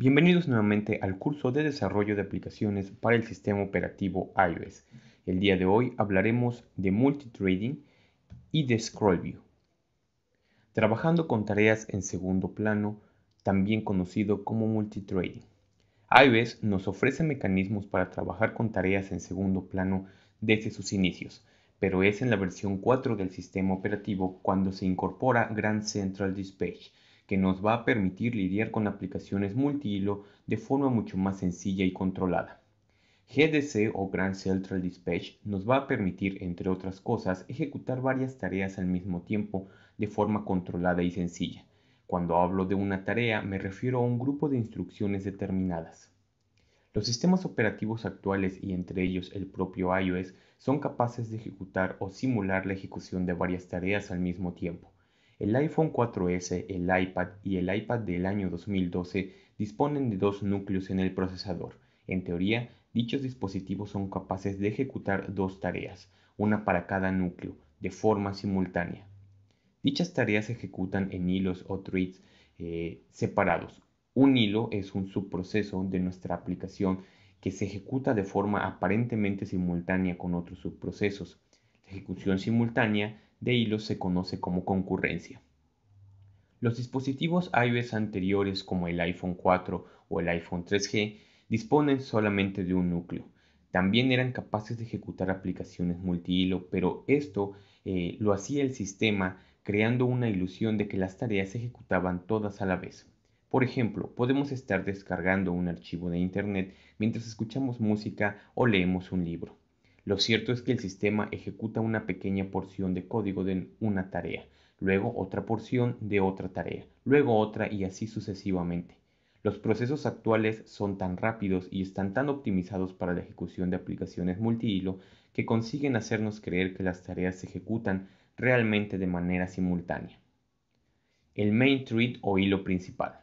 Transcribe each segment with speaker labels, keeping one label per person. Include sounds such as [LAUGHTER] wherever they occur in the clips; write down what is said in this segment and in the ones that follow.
Speaker 1: Bienvenidos nuevamente al curso de desarrollo de aplicaciones para el sistema operativo iOS. El día de hoy hablaremos de multitrading y de scroll view. Trabajando con tareas en segundo plano, también conocido como multitrading. iOS nos ofrece mecanismos para trabajar con tareas en segundo plano desde sus inicios, pero es en la versión 4 del sistema operativo cuando se incorpora Grand Central Dispatch que nos va a permitir lidiar con aplicaciones multihilo de forma mucho más sencilla y controlada. GDC o Grand Central Dispatch nos va a permitir, entre otras cosas, ejecutar varias tareas al mismo tiempo de forma controlada y sencilla. Cuando hablo de una tarea me refiero a un grupo de instrucciones determinadas. Los sistemas operativos actuales y entre ellos el propio iOS son capaces de ejecutar o simular la ejecución de varias tareas al mismo tiempo. El iPhone 4S, el iPad y el iPad del año 2012 disponen de dos núcleos en el procesador. En teoría, dichos dispositivos son capaces de ejecutar dos tareas, una para cada núcleo, de forma simultánea. Dichas tareas se ejecutan en hilos o threads eh, separados. Un hilo es un subproceso de nuestra aplicación que se ejecuta de forma aparentemente simultánea con otros subprocesos. La ejecución simultánea de hilos se conoce como concurrencia. Los dispositivos iOS anteriores como el iPhone 4 o el iPhone 3G disponen solamente de un núcleo. También eran capaces de ejecutar aplicaciones multihilo, pero esto eh, lo hacía el sistema creando una ilusión de que las tareas se ejecutaban todas a la vez. Por ejemplo, podemos estar descargando un archivo de Internet mientras escuchamos música o leemos un libro. Lo cierto es que el sistema ejecuta una pequeña porción de código de una tarea, luego otra porción de otra tarea, luego otra y así sucesivamente. Los procesos actuales son tan rápidos y están tan optimizados para la ejecución de aplicaciones multihilo que consiguen hacernos creer que las tareas se ejecutan realmente de manera simultánea. El main thread o hilo principal.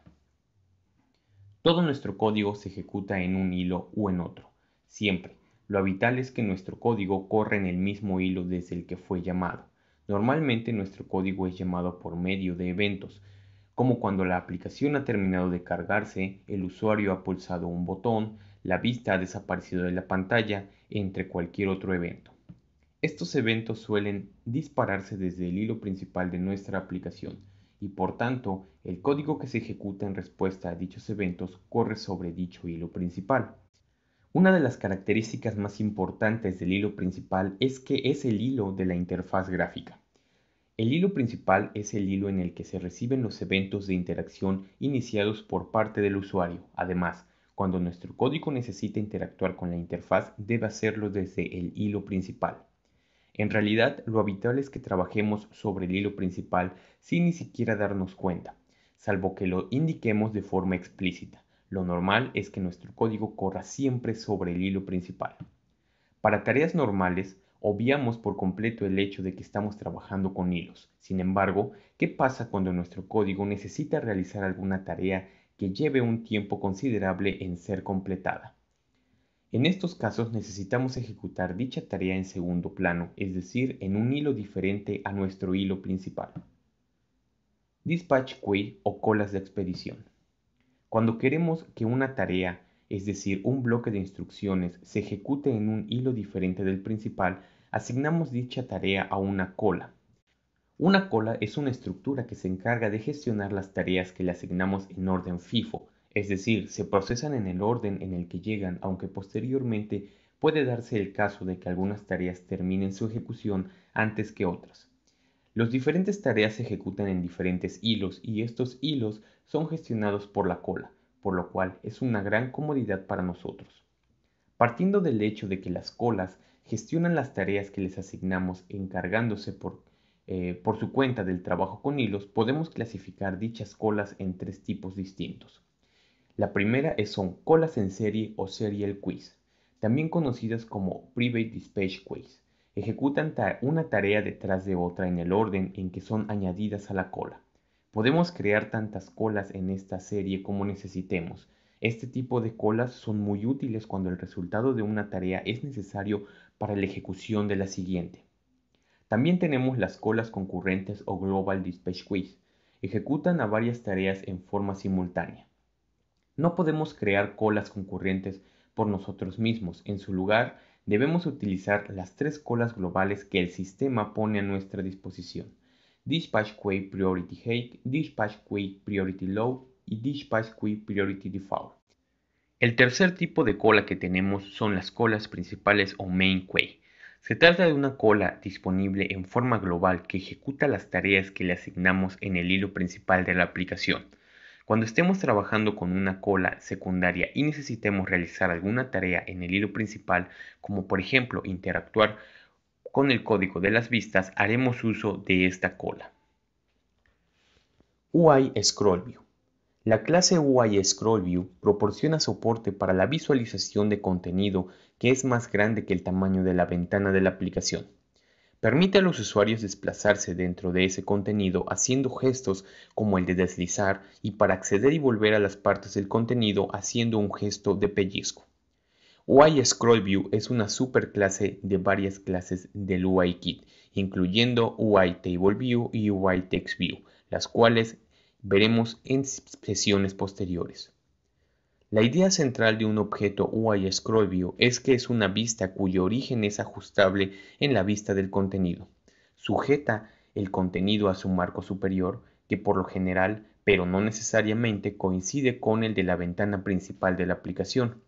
Speaker 1: Todo nuestro código se ejecuta en un hilo u en otro, siempre. Lo vital es que nuestro código corre en el mismo hilo desde el que fue llamado. Normalmente nuestro código es llamado por medio de eventos, como cuando la aplicación ha terminado de cargarse, el usuario ha pulsado un botón, la vista ha desaparecido de la pantalla, entre cualquier otro evento. Estos eventos suelen dispararse desde el hilo principal de nuestra aplicación y por tanto el código que se ejecuta en respuesta a dichos eventos corre sobre dicho hilo principal. Una de las características más importantes del hilo principal es que es el hilo de la interfaz gráfica. El hilo principal es el hilo en el que se reciben los eventos de interacción iniciados por parte del usuario. Además, cuando nuestro código necesita interactuar con la interfaz, debe hacerlo desde el hilo principal. En realidad, lo habitual es que trabajemos sobre el hilo principal sin ni siquiera darnos cuenta, salvo que lo indiquemos de forma explícita. Lo normal es que nuestro código corra siempre sobre el hilo principal. Para tareas normales, obviamos por completo el hecho de que estamos trabajando con hilos. Sin embargo, ¿qué pasa cuando nuestro código necesita realizar alguna tarea que lleve un tiempo considerable en ser completada? En estos casos necesitamos ejecutar dicha tarea en segundo plano, es decir, en un hilo diferente a nuestro hilo principal. Dispatch queue o colas de expedición. Cuando queremos que una tarea, es decir, un bloque de instrucciones, se ejecute en un hilo diferente del principal, asignamos dicha tarea a una cola. Una cola es una estructura que se encarga de gestionar las tareas que le asignamos en orden FIFO, es decir, se procesan en el orden en el que llegan, aunque posteriormente puede darse el caso de que algunas tareas terminen su ejecución antes que otras. Los diferentes tareas se ejecutan en diferentes hilos y estos hilos son gestionados por la cola, por lo cual es una gran comodidad para nosotros. Partiendo del hecho de que las colas gestionan las tareas que les asignamos encargándose por, eh, su cuenta del trabajo con hilos, podemos clasificar dichas colas en tres tipos distintos. La primera son colas en serie o serial quiz, también conocidas como private dispatch quiz ejecutan una tarea detrás de otra en el orden en que son añadidas a la cola. Podemos crear tantas colas en esta serie como necesitemos. Este tipo de colas son muy útiles cuando el resultado de una tarea es necesario para la ejecución de la siguiente. También tenemos las colas concurrentes o Global Dispatch Quiz. Ejecutan a varias tareas en forma simultánea. No podemos crear colas concurrentes por nosotros mismos. En su lugar, debemos utilizar las tres colas globales que el sistema pone a nuestra disposición. Dispatch Queue Priority High, Dispatch Queue Priority Low y Dispatch Queue Priority Default. El tercer tipo de cola que tenemos son las colas principales o main Queue. Se trata de una cola disponible en forma global que ejecuta las tareas que le asignamos en el hilo principal de la aplicación. Cuando estemos trabajando con una cola secundaria y necesitemos realizar alguna tarea en el hilo principal, como por ejemplo interactuar con el código de las vistas, haremos uso de esta cola. UI ScrollView. La clase UI ScrollView proporciona soporte para la visualización de contenido que es más grande que el tamaño de la ventana de la aplicación. Permite a los usuarios desplazarse dentro de ese contenido haciendo gestos como el de deslizar y para acceder y volver a las partes del contenido haciendo un gesto de pellizco. UI Scroll View es una superclase de varias clases del UI Kit, incluyendo UI Table View y UI Text View, las cuales veremos en sesiones posteriores. La idea central de un objeto UI view es que es una vista cuyo origen es ajustable en la vista del contenido. Sujeta el contenido a su marco superior, que por lo general, pero no necesariamente, coincide con el de la ventana principal de la aplicación.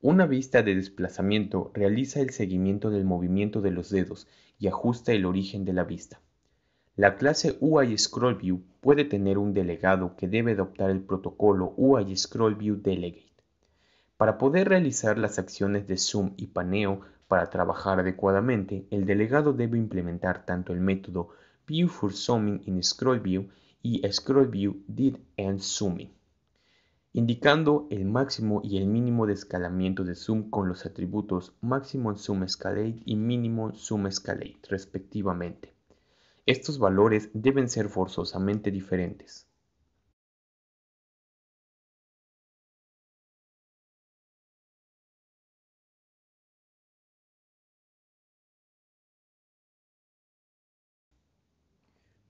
Speaker 1: Una vista de desplazamiento realiza el seguimiento del movimiento de los dedos y ajusta el origen de la vista. La clase UI view puede tener un delegado que debe adoptar el protocolo UI view Delegate. Para poder realizar las acciones de zoom y paneo para trabajar adecuadamente, el delegado debe implementar tanto el método View for Zooming in Scroll View y Scroll View Did and Zooming, indicando el máximo y el mínimo de escalamiento de zoom con los atributos Maximum y Minimum respectivamente. Estos valores deben ser forzosamente diferentes.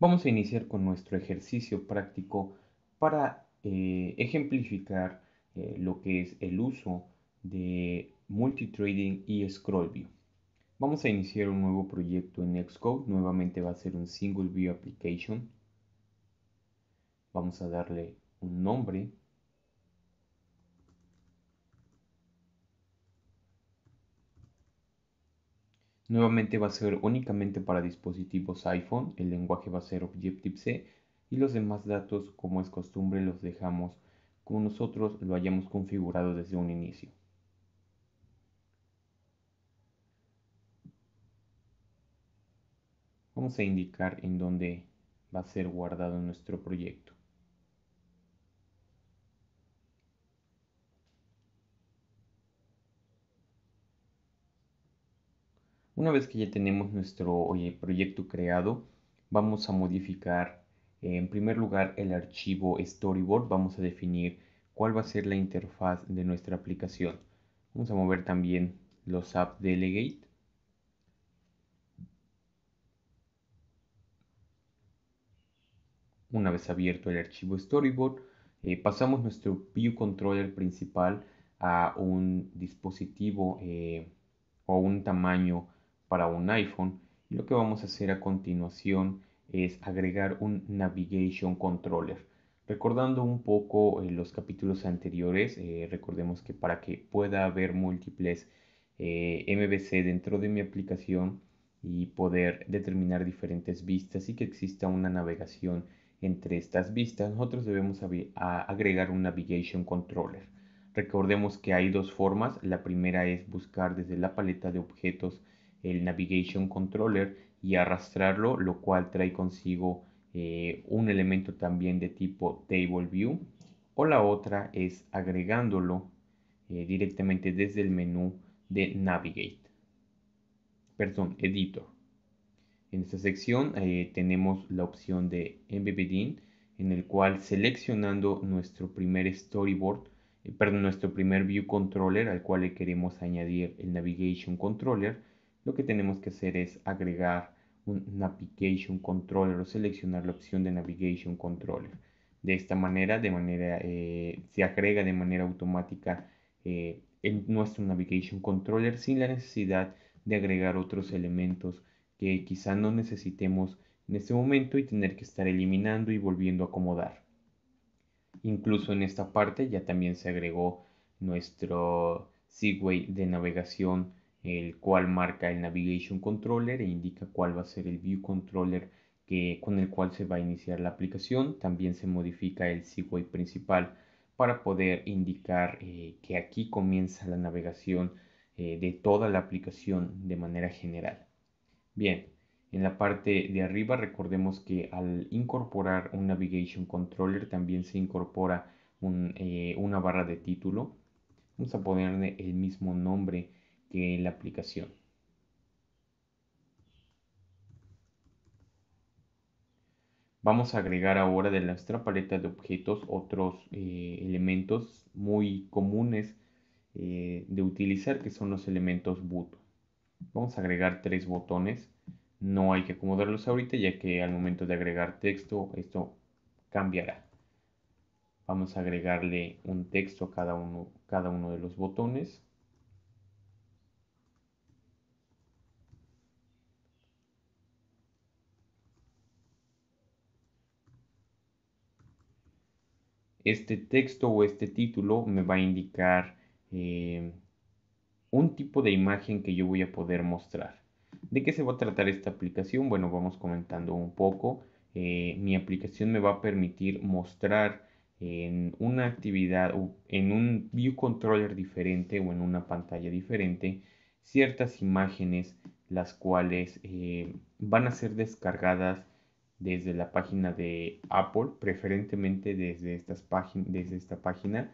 Speaker 1: Vamos a iniciar con nuestro ejercicio práctico para eh, ejemplificar eh, lo que es el uso de multitrading y scroll view. Vamos a iniciar un nuevo proyecto en Xcode, nuevamente va a ser un single view application. Vamos a darle un nombre Nuevamente va a ser únicamente para dispositivos iPhone, el lenguaje va a ser Objective-C y los demás datos, como es costumbre, los dejamos como nosotros lo hayamos configurado desde un inicio. Vamos a indicar en dónde va a ser guardado nuestro proyecto. Una vez que ya tenemos nuestro proyecto creado, vamos a modificar eh, en primer lugar el archivo storyboard. Vamos a definir cuál va a ser la interfaz de nuestra aplicación. Vamos a mover también los app delegate. Una vez abierto el archivo storyboard, eh, pasamos nuestro view controller principal a un dispositivo eh, o un tamaño para un iPhone y lo que vamos a hacer a continuación es agregar un Navigation Controller. Recordando un poco eh, los capítulos anteriores, eh, recordemos que para que pueda haber múltiples eh, MVC dentro de mi aplicación y poder determinar diferentes vistas y que exista una navegación entre estas vistas, nosotros debemos agregar un Navigation Controller. Recordemos que hay dos formas, la primera es buscar desde la paleta de objetos el Navigation Controller y arrastrarlo, lo cual trae consigo eh, un elemento también de tipo Table View. O la otra es agregándolo eh, directamente desde el menú de Navigate. Perdón, Editor. En esta sección eh, tenemos la opción de Embedding, en el cual seleccionando nuestro primer storyboard, perdón, nuestro primer view controller al cual le queremos añadir el navigation controller, lo que tenemos que hacer es agregar un Navigation Controller o seleccionar la opción de Navigation Controller. De esta manera, de manera eh, se agrega de manera automática eh, en nuestro Navigation Controller sin la necesidad de agregar otros elementos que quizá no necesitemos en este momento y tener que estar eliminando y volviendo a acomodar. Incluso en esta parte ya también se agregó nuestro Segway de navegación el cual marca el Navigation Controller e indica cuál va a ser el View Controller que, con el cual se va a iniciar la aplicación. También se modifica el SIGWAY principal para poder indicar eh, que aquí comienza la navegación eh, de toda la aplicación de manera general. Bien, en la parte de arriba recordemos que al incorporar un Navigation Controller también se incorpora eh, una barra de título. Vamos a ponerle el mismo nombre que la aplicación. Vamos a agregar ahora de nuestra paleta de objetos otros eh, elementos muy comunes eh, de utilizar que son los elementos boot. Vamos a agregar tres botones. No hay que acomodarlos ahorita ya que al momento de agregar texto esto cambiará. Vamos a agregarle un texto a cada uno, cada uno de los botones. este texto o este título me va a indicar eh, un tipo de imagen que yo voy a poder mostrar. ¿De qué se va a tratar esta aplicación? Bueno, vamos comentando un poco. Eh, mi aplicación me va a permitir mostrar en una actividad o en un view controller diferente o en una pantalla diferente ciertas imágenes las cuales eh, van a ser descargadas desde la página de Apple, preferentemente desde, estas desde esta página.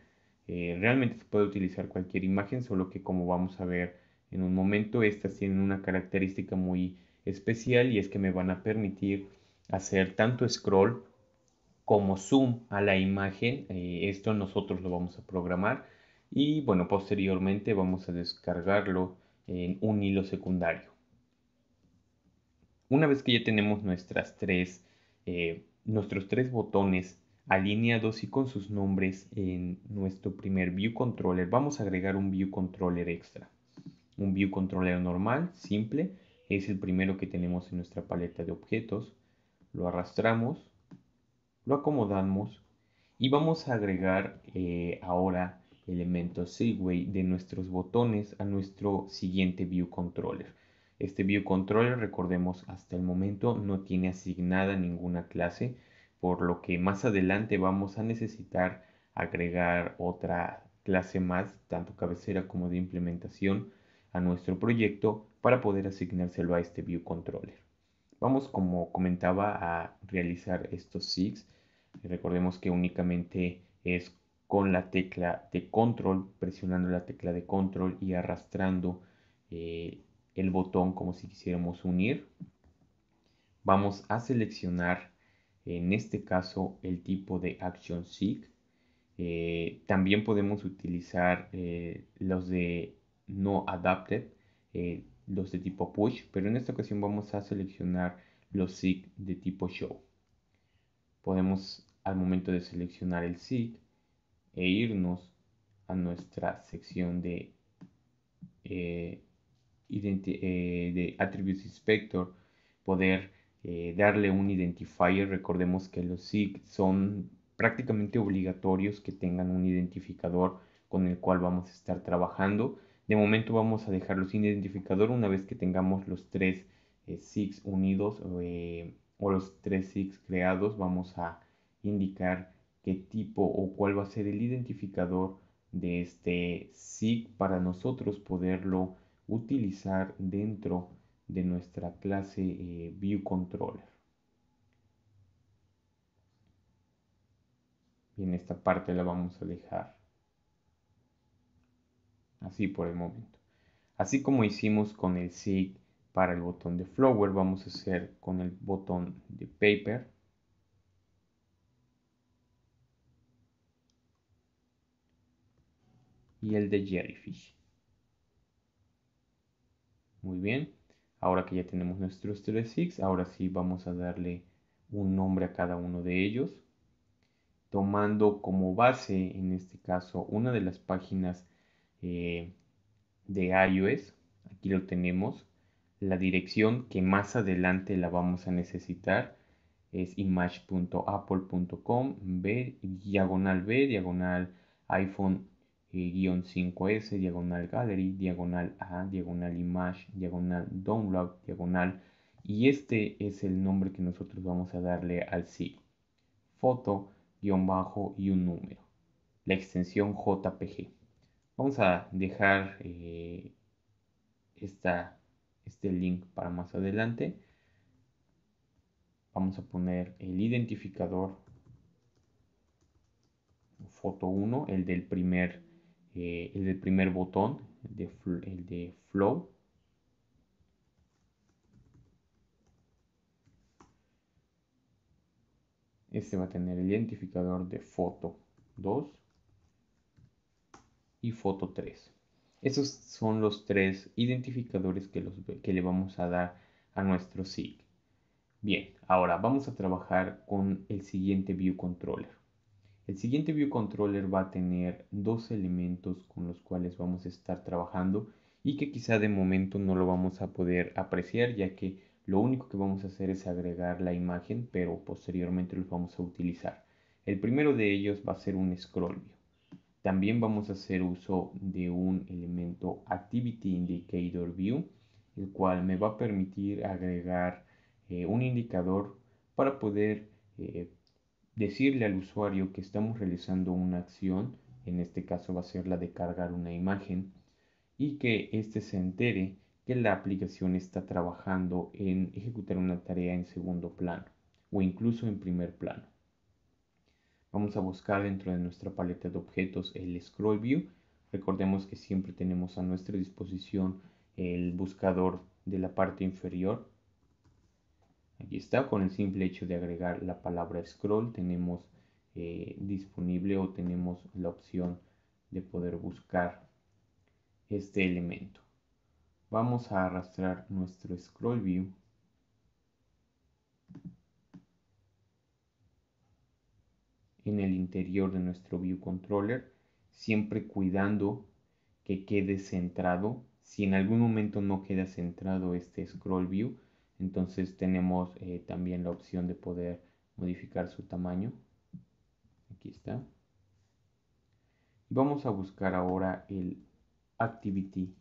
Speaker 1: Eh, realmente se puede utilizar cualquier imagen, solo que como vamos a ver en un momento, estas tienen una característica muy especial y es que me van a permitir hacer tanto scroll como zoom a la imagen. Eh, esto nosotros lo vamos a programar y bueno, posteriormente vamos a descargarlo en un hilo secundario. Una vez que ya tenemos nuestras eh, nuestros tres botones alineados y con sus nombres en nuestro primer view controller, vamos a agregar un view controller extra. Un view controller normal, simple, es el primero que tenemos en nuestra paleta de objetos. Lo arrastramos, lo acomodamos y vamos a agregar eh, ahora elementos segue de nuestros botones a nuestro siguiente view controller. Este view recordemos, hasta el momento no tiene asignada ninguna clase, por lo que más adelante vamos a necesitar agregar otra clase más, tanto cabecera como de implementación, a nuestro proyecto para poder asignárselo a este view controller. Vamos, como comentaba, a realizar estos SIGs. Recordemos que únicamente es con la tecla de control, presionando la tecla de control y arrastrando eh, el botón como si quisiéramos unir. Vamos a seleccionar en este caso el tipo de Action Seek. Eh, también podemos utilizar eh, los de no adapted, eh, los de tipo push, pero en esta ocasión vamos a seleccionar los SIG de tipo show. Podemos al momento de seleccionar el SIG e irnos a nuestra sección de eh, de Attributes Inspector poder eh, darle un identifier. Recordemos que los SIG son prácticamente obligatorios que tengan un identificador con el cual vamos a estar trabajando. De momento vamos a dejarlo sin identificador una vez que tengamos los tres eh, SIGs unidos eh, o los tres SIGs creados. Vamos a indicar qué tipo o cuál va a ser el identificador de este SIG para nosotros poderlo utilizar dentro de nuestra clase eh, View y Bien, esta parte la vamos a dejar así por el momento. Así como hicimos con el SIG para el botón de Flower, vamos a hacer con el botón de Paper. Y el de Jellyfish. Muy bien. Ahora que ya tenemos nuestros tres SIGs, ahora sí vamos a darle un nombre a cada uno de ellos, tomando como base, en este caso, una de las páginas eh, de iOS. Aquí lo tenemos. La dirección que más adelante la vamos a necesitar es image.apple.com, diagonal B, diagonal iPhone eh, guión 5S, diagonal gallery, diagonal a, diagonal image, diagonal download, diagonal. Y este es el nombre que nosotros vamos a darle al sí. Foto, guión bajo y un número. La extensión JPG. Vamos a dejar eh, este link para más adelante. Vamos a poner el identificador foto 1, el del primer eh, el del primer botón, el de, el de flow. Este va a tener el identificador de foto 2 y foto 3. Esos son los tres identificadores que, los, que le vamos a dar a nuestro SIG. Bien, ahora vamos a trabajar con el siguiente View Controller. El siguiente View Controller va a tener dos elementos con los cuales vamos a estar trabajando y que quizá de momento no lo vamos a poder apreciar ya que lo único que vamos a hacer es agregar la imagen pero posteriormente los vamos a utilizar. El primero de ellos va a ser un scroll view. También vamos a hacer uso de un elemento Activity Indicator View, el cual me va a permitir agregar eh, un indicador para poder eh, decirle al usuario que estamos realizando una acción, en este caso va a ser la de cargar una imagen, y que éste se entere que la aplicación está trabajando en ejecutar una tarea en segundo plano o incluso en primer plano. Vamos a buscar dentro de nuestra paleta de objetos el Scroll View. Recordemos que siempre tenemos a nuestra disposición el buscador de la parte inferior Aquí está, con el simple hecho de agregar la palabra scroll tenemos eh, disponible o tenemos la opción de poder buscar este elemento. Vamos a arrastrar nuestro scroll view. en el interior de nuestro view controller siempre cuidando que quede centrado si en algún momento no queda centrado este scroll view entonces tenemos eh, también la opción de poder modificar su tamaño. Aquí está. Y vamos a buscar ahora el Activity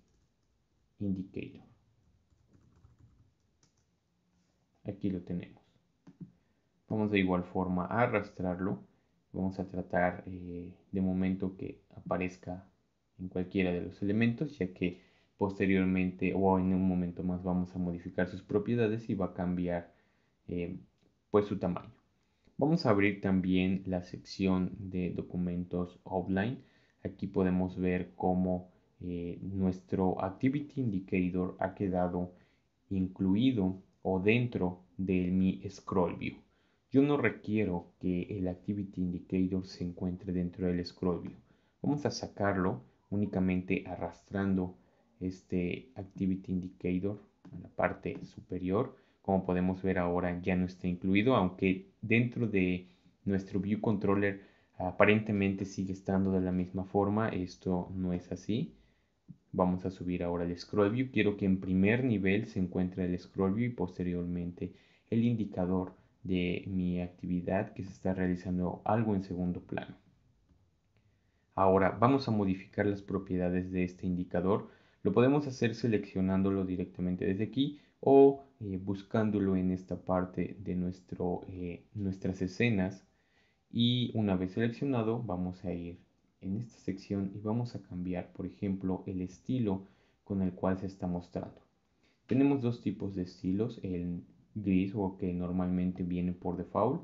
Speaker 1: Indicator. Aquí lo tenemos. Vamos de igual forma a arrastrarlo. Vamos a tratar eh, de momento que aparezca en cualquiera de los elementos, ya que posteriormente o en un momento más vamos a modificar sus propiedades y va a cambiar eh, pues su tamaño. Vamos a abrir también la sección de documentos offline. Aquí podemos ver cómo eh, nuestro Activity Indicator ha quedado incluido o dentro de mi Scroll View. Yo no requiero que el Activity Indicator se encuentre dentro del Scroll View. Vamos a sacarlo únicamente arrastrando este Activity Indicator en la parte superior. Como podemos ver ahora ya no está incluido, aunque dentro de nuestro View Controller aparentemente sigue estando de la misma forma. Esto no es así. Vamos a subir ahora el Scroll View. Quiero que en primer nivel se encuentre el Scroll View y posteriormente el indicador de mi actividad que se está realizando algo en segundo plano. Ahora vamos a modificar las propiedades de este indicador lo podemos hacer seleccionándolo directamente desde aquí o eh, buscándolo en esta parte de nuestro, eh, nuestras escenas. Y una vez seleccionado vamos a ir en esta sección y vamos a cambiar, por ejemplo, el estilo con el cual se está mostrando. Tenemos dos tipos de estilos, el gris o que normalmente viene por default,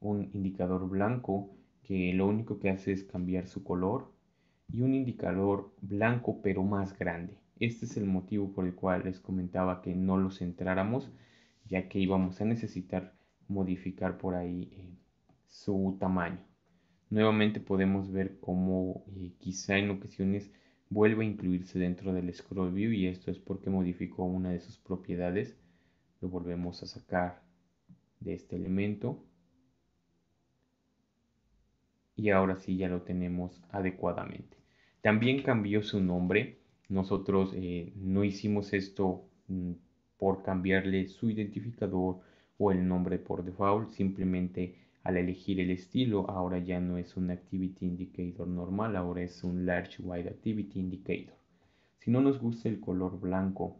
Speaker 1: un indicador blanco que lo único que hace es cambiar su color y un indicador blanco pero más grande. Este es el motivo por el cual les comentaba que no los entráramos, ya que íbamos a necesitar modificar por ahí eh, su tamaño. Nuevamente podemos ver cómo eh, quizá en ocasiones vuelve a incluirse dentro del scroll view y esto es porque modificó una de sus propiedades. Lo volvemos a sacar de este elemento y ahora sí ya lo tenemos adecuadamente. También cambió su nombre. Nosotros eh, no hicimos esto mm, por cambiarle su identificador o el nombre por default. Simplemente al elegir el estilo, ahora ya no es un Activity Indicator normal, ahora es un Large Wide Activity Indicator. Si no nos gusta el color blanco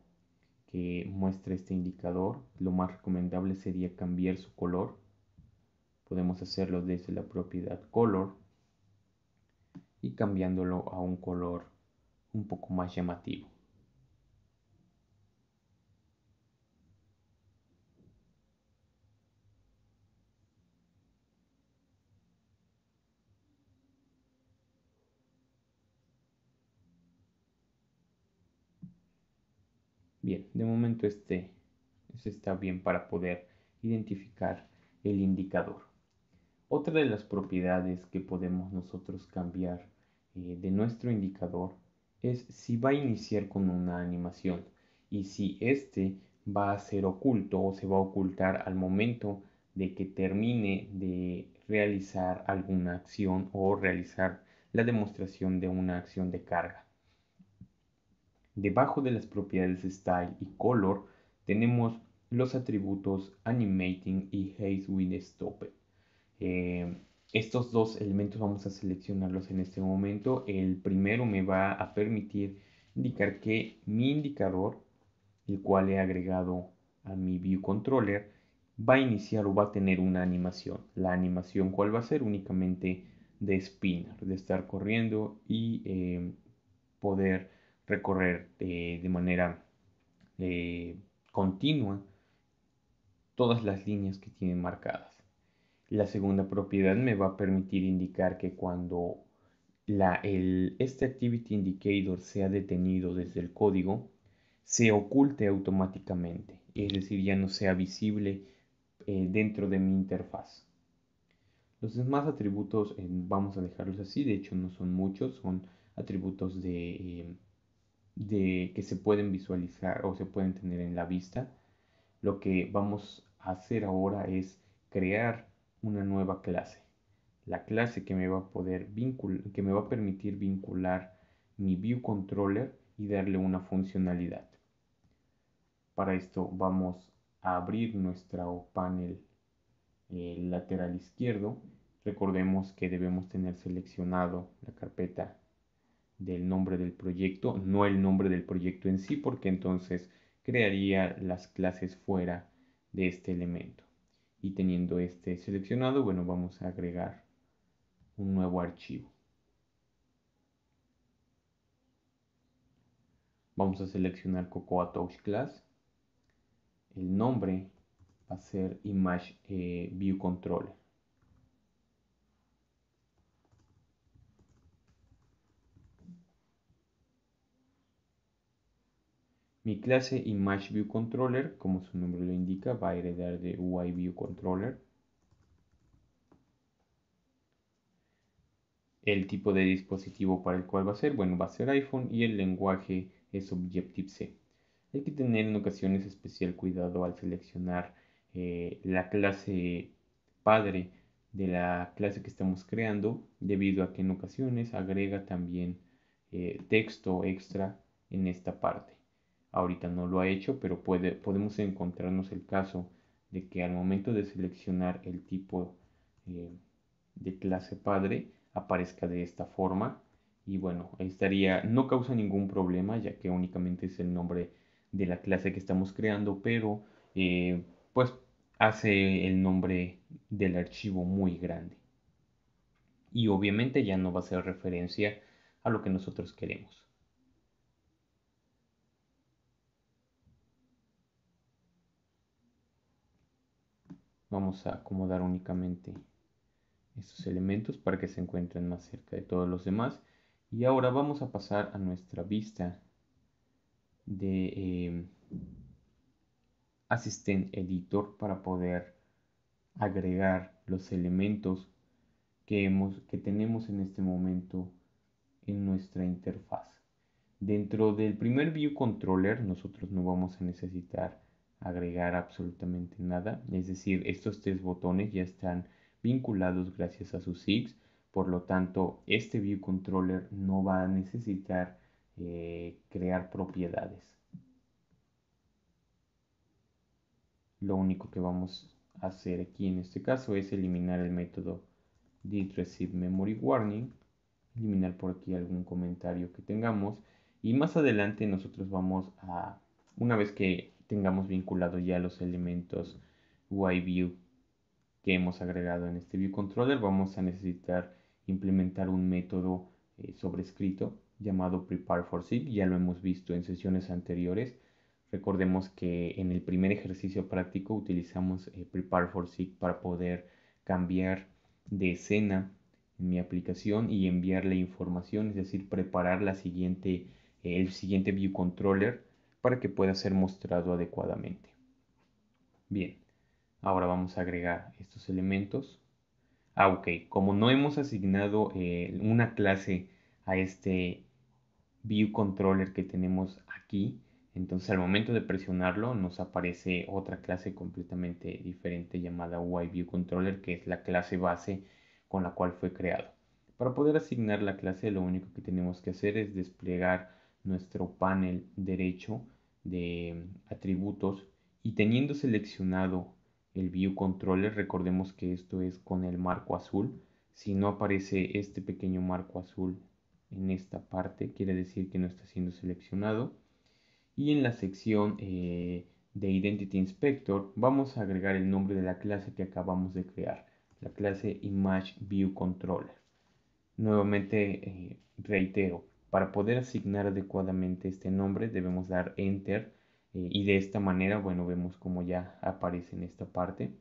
Speaker 1: que muestra este indicador, lo más recomendable sería cambiar su color Podemos hacerlo desde la propiedad color y cambiándolo a un color un poco más llamativo. Bien, de momento este, este está bien para poder identificar el indicador. Otra de las propiedades que podemos nosotros cambiar eh, de nuestro indicador es si va a iniciar con una animación y si este va a ser oculto o se va a ocultar al momento de que termine de realizar alguna acción o realizar la demostración de una acción de carga. Debajo de las propiedades Style y Color tenemos los atributos Animating y Haze with Stop. Eh, estos dos elementos vamos a seleccionarlos en este momento. El primero me va a permitir indicar que mi indicador, el cual he agregado a mi view controller, va a iniciar o va a tener una animación. La animación cuál va a ser únicamente de spinner, de estar corriendo y eh, poder recorrer eh, de manera continua todas las líneas que tienen marcadas. La segunda propiedad me va a permitir indicar que cuando la, el, este Activity Indicator sea detenido desde el código, se oculte automáticamente, es decir, ya no sea visible eh, dentro de mi interfaz. Los demás atributos eh, vamos a dejarlos así, de hecho no son muchos, son atributos de, eh, de, que se pueden visualizar o se pueden tener en la vista. Lo que vamos a hacer ahora es crear una nueva clase. La clase que me va a poder que me va a permitir vincular mi view controller y darle una funcionalidad. Para esto vamos a abrir nuestro panel eh, lateral izquierdo. Recordemos que debemos tener seleccionado la carpeta del nombre del proyecto, no el nombre del proyecto en sí, porque entonces crearía las clases fuera de este elemento y teniendo este seleccionado, bueno, vamos a agregar un nuevo archivo. Vamos a seleccionar Cocoa Touch Class. El nombre va a ser Image eh, View Controller. Mi clase ImageViewController, como su nombre lo indica, va a heredar de UIViewController. El tipo de dispositivo para el cual va a ser, bueno, va a ser iPhone y el lenguaje es Objective-C. Hay que tener en ocasiones especial cuidado al seleccionar eh, la clase padre de la clase que estamos creando, debido a que en ocasiones agrega también eh, texto extra en esta parte ahorita no lo ha hecho, pero puede, podemos encontrarnos el caso de que al momento de seleccionar el tipo eh, de clase padre aparezca de esta forma y bueno, estaría, no causa ningún problema ya que únicamente es el nombre de la clase que estamos creando, pero eh, pues hace el nombre del archivo muy grande. Y obviamente ya no va a ser referencia a lo que nosotros queremos. vamos a acomodar únicamente estos elementos para que se encuentren más cerca de todos los demás y ahora vamos a pasar a nuestra vista de eh, Assistant Editor para poder agregar los elementos que, hemos, que tenemos en este momento en nuestra interfaz. Dentro del primer View Controller nosotros no vamos a necesitar agregar absolutamente nada. Es decir, estos tres botones ya están vinculados gracias a sus SIGs. Por lo tanto, este View Controller no va a necesitar eh, crear propiedades. Lo único que vamos a hacer aquí en este caso es eliminar el método warning, eliminar por aquí algún comentario que tengamos y más adelante nosotros vamos a, una vez que tengamos vinculado ya los elementos YView que hemos agregado en este view controller vamos a necesitar implementar un método eh, sobrescrito llamado PrepareForSig. ya lo hemos visto en sesiones anteriores. Recordemos que en el primer ejercicio práctico utilizamos eh, for para poder cambiar de escena en mi aplicación y enviarle información, es decir, preparar la siguiente, eh, el siguiente ViewController para que pueda ser mostrado adecuadamente. Bien, ahora vamos a agregar estos elementos. Ah, ok, como no hemos asignado eh, una clase a este view controller que tenemos aquí, entonces al momento de presionarlo nos aparece otra clase completamente diferente llamada YViewController que es la clase base con la cual fue creado. Para poder asignar la clase lo único que tenemos que hacer es desplegar nuestro panel derecho de atributos y teniendo seleccionado el view controller recordemos que esto es con el marco azul si no aparece este pequeño marco azul en esta parte quiere decir que no está siendo seleccionado y en la sección eh, de Identity Inspector vamos a agregar el nombre de la clase que acabamos de crear, la clase Image View Controller Nuevamente eh, reitero, para poder asignar adecuadamente este nombre debemos dar Enter eh, y de esta manera, bueno, vemos como ya aparece en esta parte.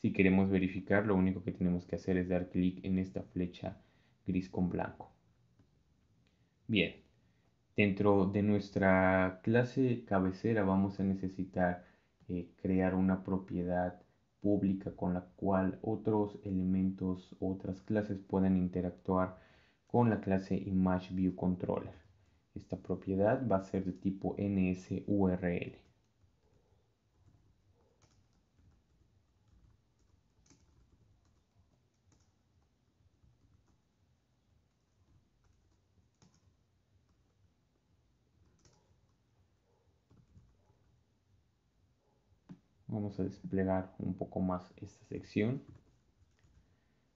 Speaker 1: Si queremos verificar, lo único que tenemos que hacer es dar clic en esta flecha gris con blanco. Bien, dentro de nuestra clase cabecera vamos a necesitar eh, crear una propiedad pública con la cual otros elementos, otras clases puedan interactuar con la clase ImageViewController. Esta propiedad va a ser de tipo NSURL. Vamos a desplegar un poco más esta sección.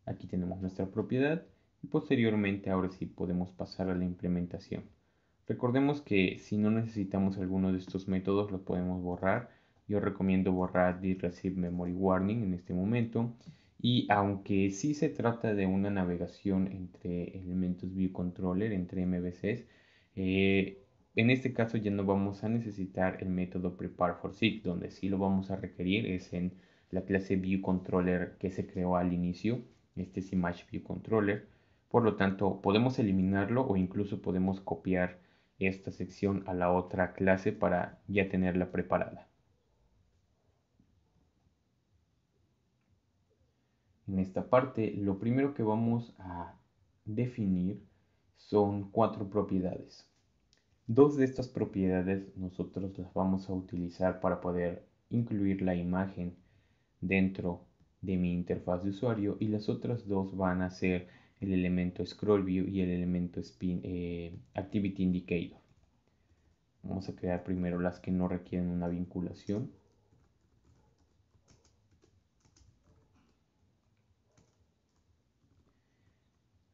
Speaker 1: Aquí tenemos nuestra propiedad Posteriormente, ahora sí podemos pasar a la implementación. Recordemos que si no necesitamos alguno de estos métodos lo podemos borrar. Yo recomiendo borrar DidReceiveMemoryWarning receive memory warning en este momento. Y aunque sí se trata de una navegación entre elementos view controller, entre MVCs, eh, en este caso ya no vamos a necesitar el método prepare for donde sí lo vamos a requerir es en la clase view controller que se creó al inicio. Este es image controller. Por lo tanto, podemos eliminarlo o incluso podemos copiar esta sección a la otra clase para ya tenerla preparada. En esta parte, lo primero que vamos a definir son cuatro propiedades. Dos de estas propiedades nosotros las vamos a utilizar para poder incluir la imagen dentro de mi interfaz de usuario y las otras dos van a ser el elemento scroll view y el elemento spin, eh, activity indicator. Vamos a crear primero las que no requieren una vinculación.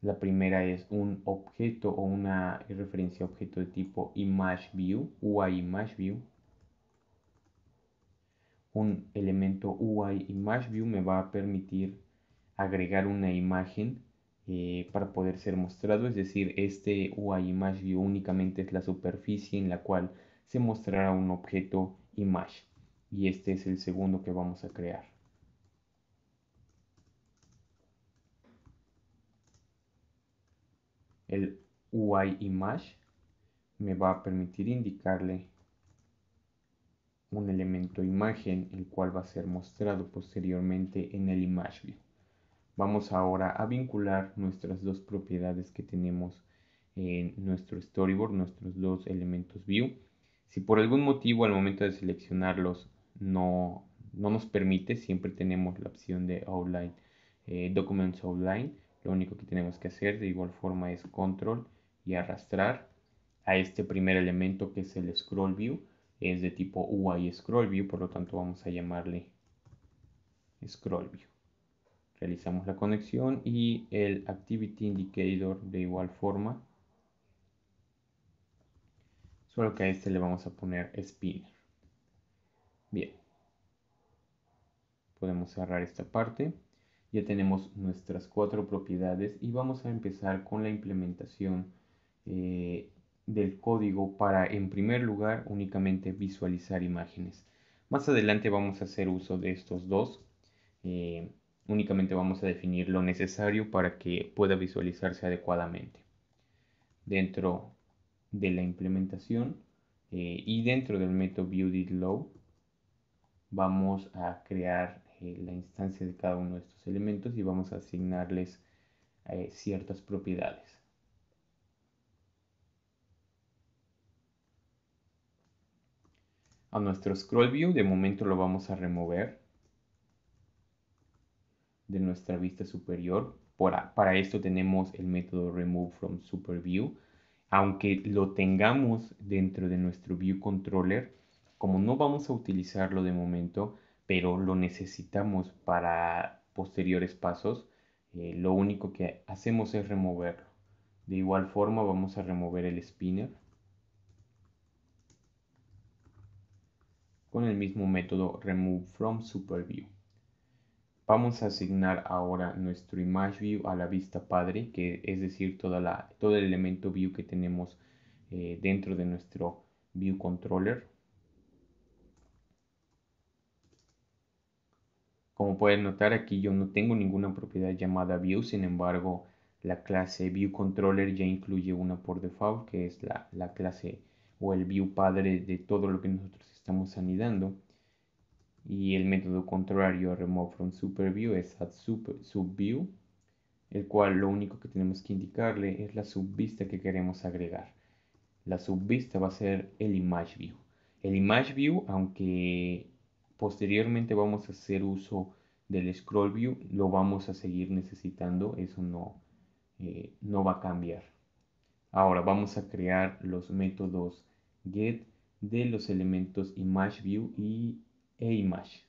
Speaker 1: La primera es un objeto o una referencia objeto de tipo ImageView, UI Un elemento UI ImageView me va a permitir agregar una imagen eh, para poder ser mostrado, es decir, este UI Image únicamente es la superficie en la cual se mostrará un objeto Image y este es el segundo que vamos a crear. El UI Image me va a permitir indicarle un elemento imagen el cual va a ser mostrado posteriormente en el ImageView. Vamos ahora a vincular nuestras dos propiedades que tenemos en nuestro storyboard, nuestros dos elementos view. Si por algún motivo al momento de seleccionarlos no, no nos permite, siempre tenemos la opción de outline, eh, documents outline. Lo único que tenemos que hacer de igual forma es control y arrastrar a este primer elemento que es el scroll view. Es de tipo UI scroll view, por lo tanto vamos a llamarle scroll view realizamos la conexión y el activity indicator de igual forma solo que a este le vamos a poner spinner bien podemos cerrar esta parte ya tenemos nuestras cuatro propiedades y vamos a empezar con la implementación eh, del código para en primer lugar únicamente visualizar imágenes más adelante vamos a hacer uso de estos dos eh, únicamente vamos a definir lo necesario para que pueda visualizarse adecuadamente dentro de la implementación eh, y dentro del método ViewDidLow vamos a crear eh, la instancia de cada uno de estos elementos y vamos a asignarles eh, ciertas propiedades. A nuestro scroll view de momento lo vamos a remover de nuestra vista superior. Para, para esto tenemos el método Remove from super view Aunque lo tengamos dentro de nuestro View Controller, como no vamos a utilizarlo de momento, pero lo necesitamos para posteriores pasos, eh, lo único que hacemos es removerlo. De igual forma vamos a remover el spinner con el mismo método remove from super view Vamos a asignar ahora nuestro ImageView a la vista padre, que es decir, todo el elemento view que tenemos eh, dentro de nuestro view controller. Como pueden notar aquí yo no tengo ninguna propiedad llamada view, sin embargo la clase ViewController ya incluye una por default que es la, clase o el view padre de todo lo que nosotros estamos anidando. Y el método contrario a remove from view es add super, view el cual lo único que tenemos que indicarle es la subvista que queremos agregar. La subvista va a ser el image view. El image view, aunque posteriormente vamos a hacer uso del scroll view, lo vamos a seguir necesitando, eso no, eh, no va a cambiar. Ahora vamos a crear los métodos get de los elementos image view y e Image.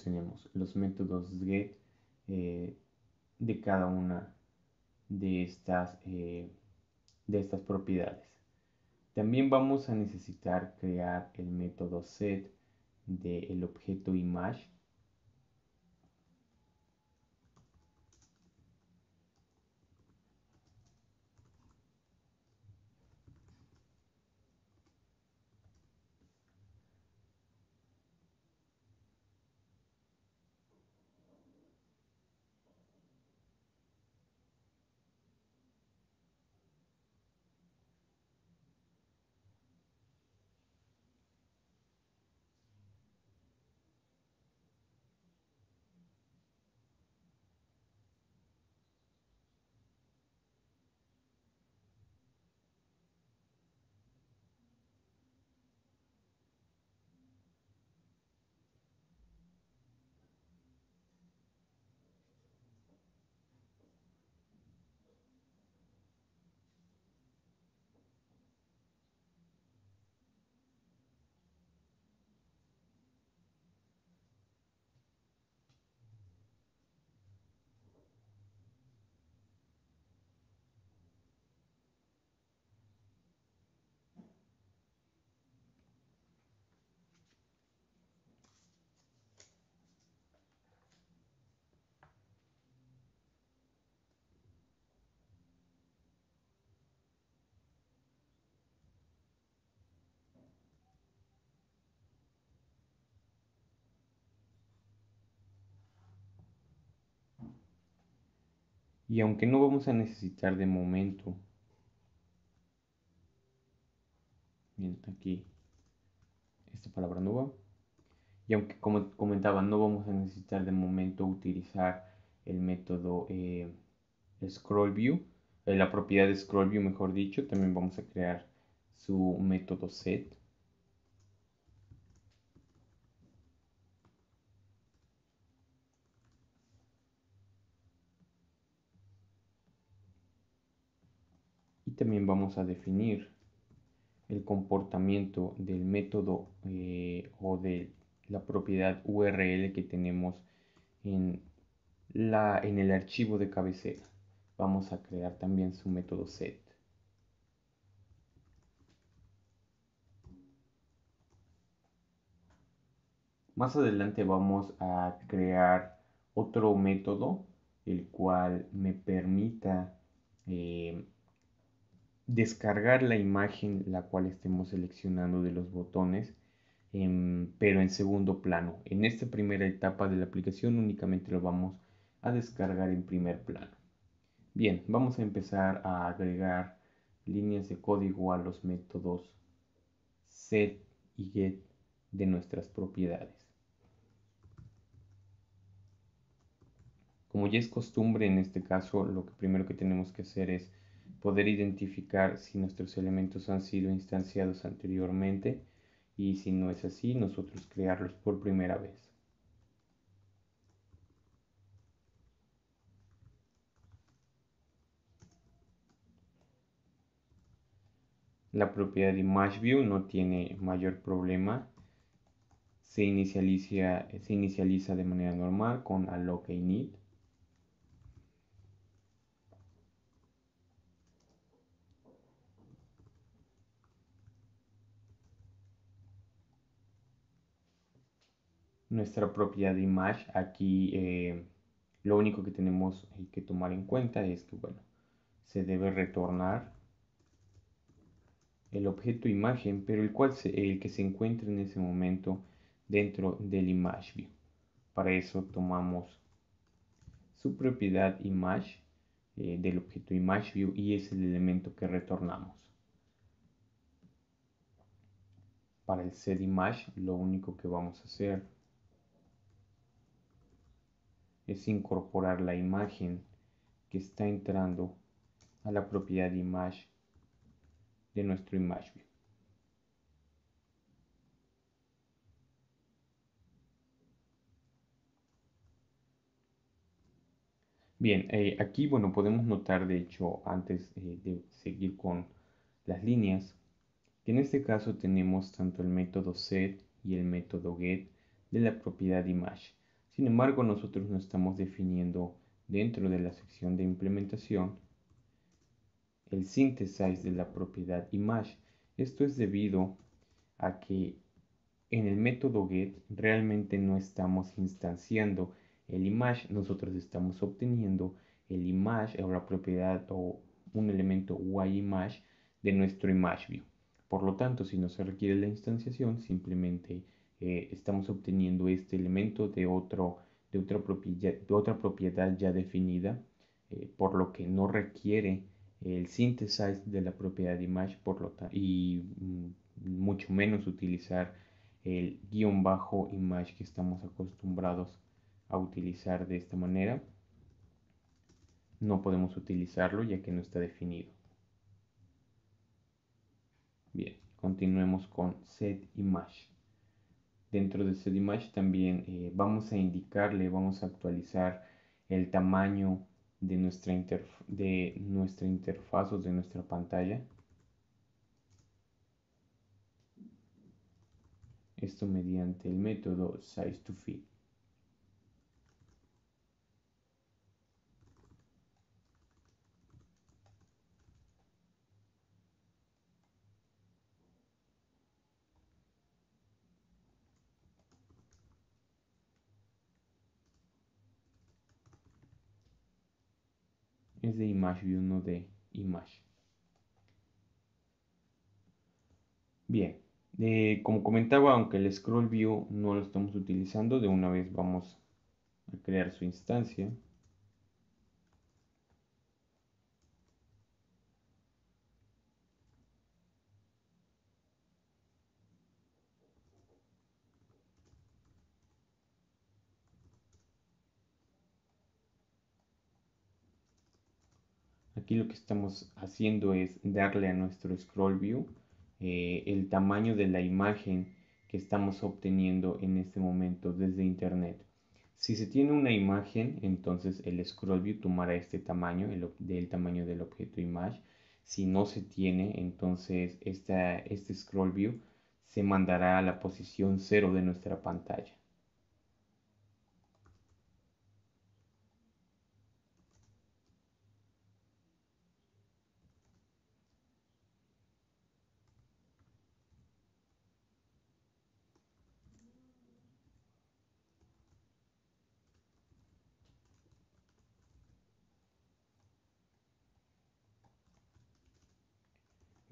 Speaker 1: tenemos los métodos get eh, de cada una de estas, eh, de estas propiedades. También vamos a necesitar crear el método set del objeto image y aunque no vamos a necesitar de momento aquí esta palabra nueva. y aunque como comentaba no vamos a necesitar de momento utilizar el método eh, scroll view eh, la propiedad de scroll view mejor dicho también vamos a crear su método set también vamos a definir el comportamiento del método eh, o de la propiedad URL que tenemos en, la, en el archivo de cabecera. Vamos a crear también su método set. Más adelante vamos a crear otro método el cual me permita eh, descargar la imagen la cual estemos seleccionando de los botones, em, pero en segundo plano. En esta primera etapa de la aplicación únicamente lo vamos a descargar en primer plano. Bien, vamos a empezar a agregar líneas de código a los métodos set y get de nuestras propiedades. Como ya es costumbre en este caso, lo que primero que tenemos que hacer es poder identificar si nuestros elementos han sido instanciados anteriormente y si no es así, nosotros crearlos por primera vez. La propiedad de ImageView no tiene mayor problema. Se, se inicializa, de manera normal con allocate. nuestra propiedad de image. Aquí eh, lo único que tenemos eh, que tomar en cuenta es que, bueno, se debe retornar el objeto imagen, pero el, cual el que se encuentra en ese momento dentro del image view. Para eso tomamos su propiedad image eh, del objeto image view y es el elemento que retornamos. Para el set image lo único que vamos a hacer es incorporar la imagen que está entrando a la propiedad image de nuestro ImageView. Bien, eh, aquí bueno, podemos notar de hecho antes eh, de seguir con las líneas, que en este caso tenemos tanto el método set y el método get de la propiedad image. Sin embargo, nosotros no estamos definiendo dentro de la sección de implementación el synthesize de la propiedad image. Esto es debido a que en el método get realmente no estamos instanciando el image, nosotros estamos obteniendo el image o la propiedad o un elemento yImage de nuestro image view. Por lo tanto, si no se requiere la instanciación, simplemente eh, estamos obteniendo este elemento de, otro, de, otra, propiedad, de otra propiedad ya definida, eh, por lo que no requiere el synthesize de la propiedad image por lo y mm, mucho menos utilizar el guión bajo image que estamos acostumbrados a utilizar de esta manera. No podemos utilizarlo ya que no está definido. Bien, continuemos con set image dentro de imagen también eh, vamos a indicarle, vamos a actualizar el tamaño de nuestra, de nuestra interfaz o de nuestra pantalla. Esto mediante el método size to fit. es de ImageView, y de image. Bien, eh, como comentaba, aunque el scroll view no lo estamos utilizando, de una vez vamos a crear su instancia. Aquí lo que estamos haciendo es darle a nuestro scroll view eh, el tamaño de la imagen que estamos obteniendo en este momento desde internet. Si se tiene una imagen, entonces el scroll view tomará este tamaño, el, del tamaño del objeto image. Si no se tiene, entonces este scroll view se mandará a la posición 0 de nuestra pantalla.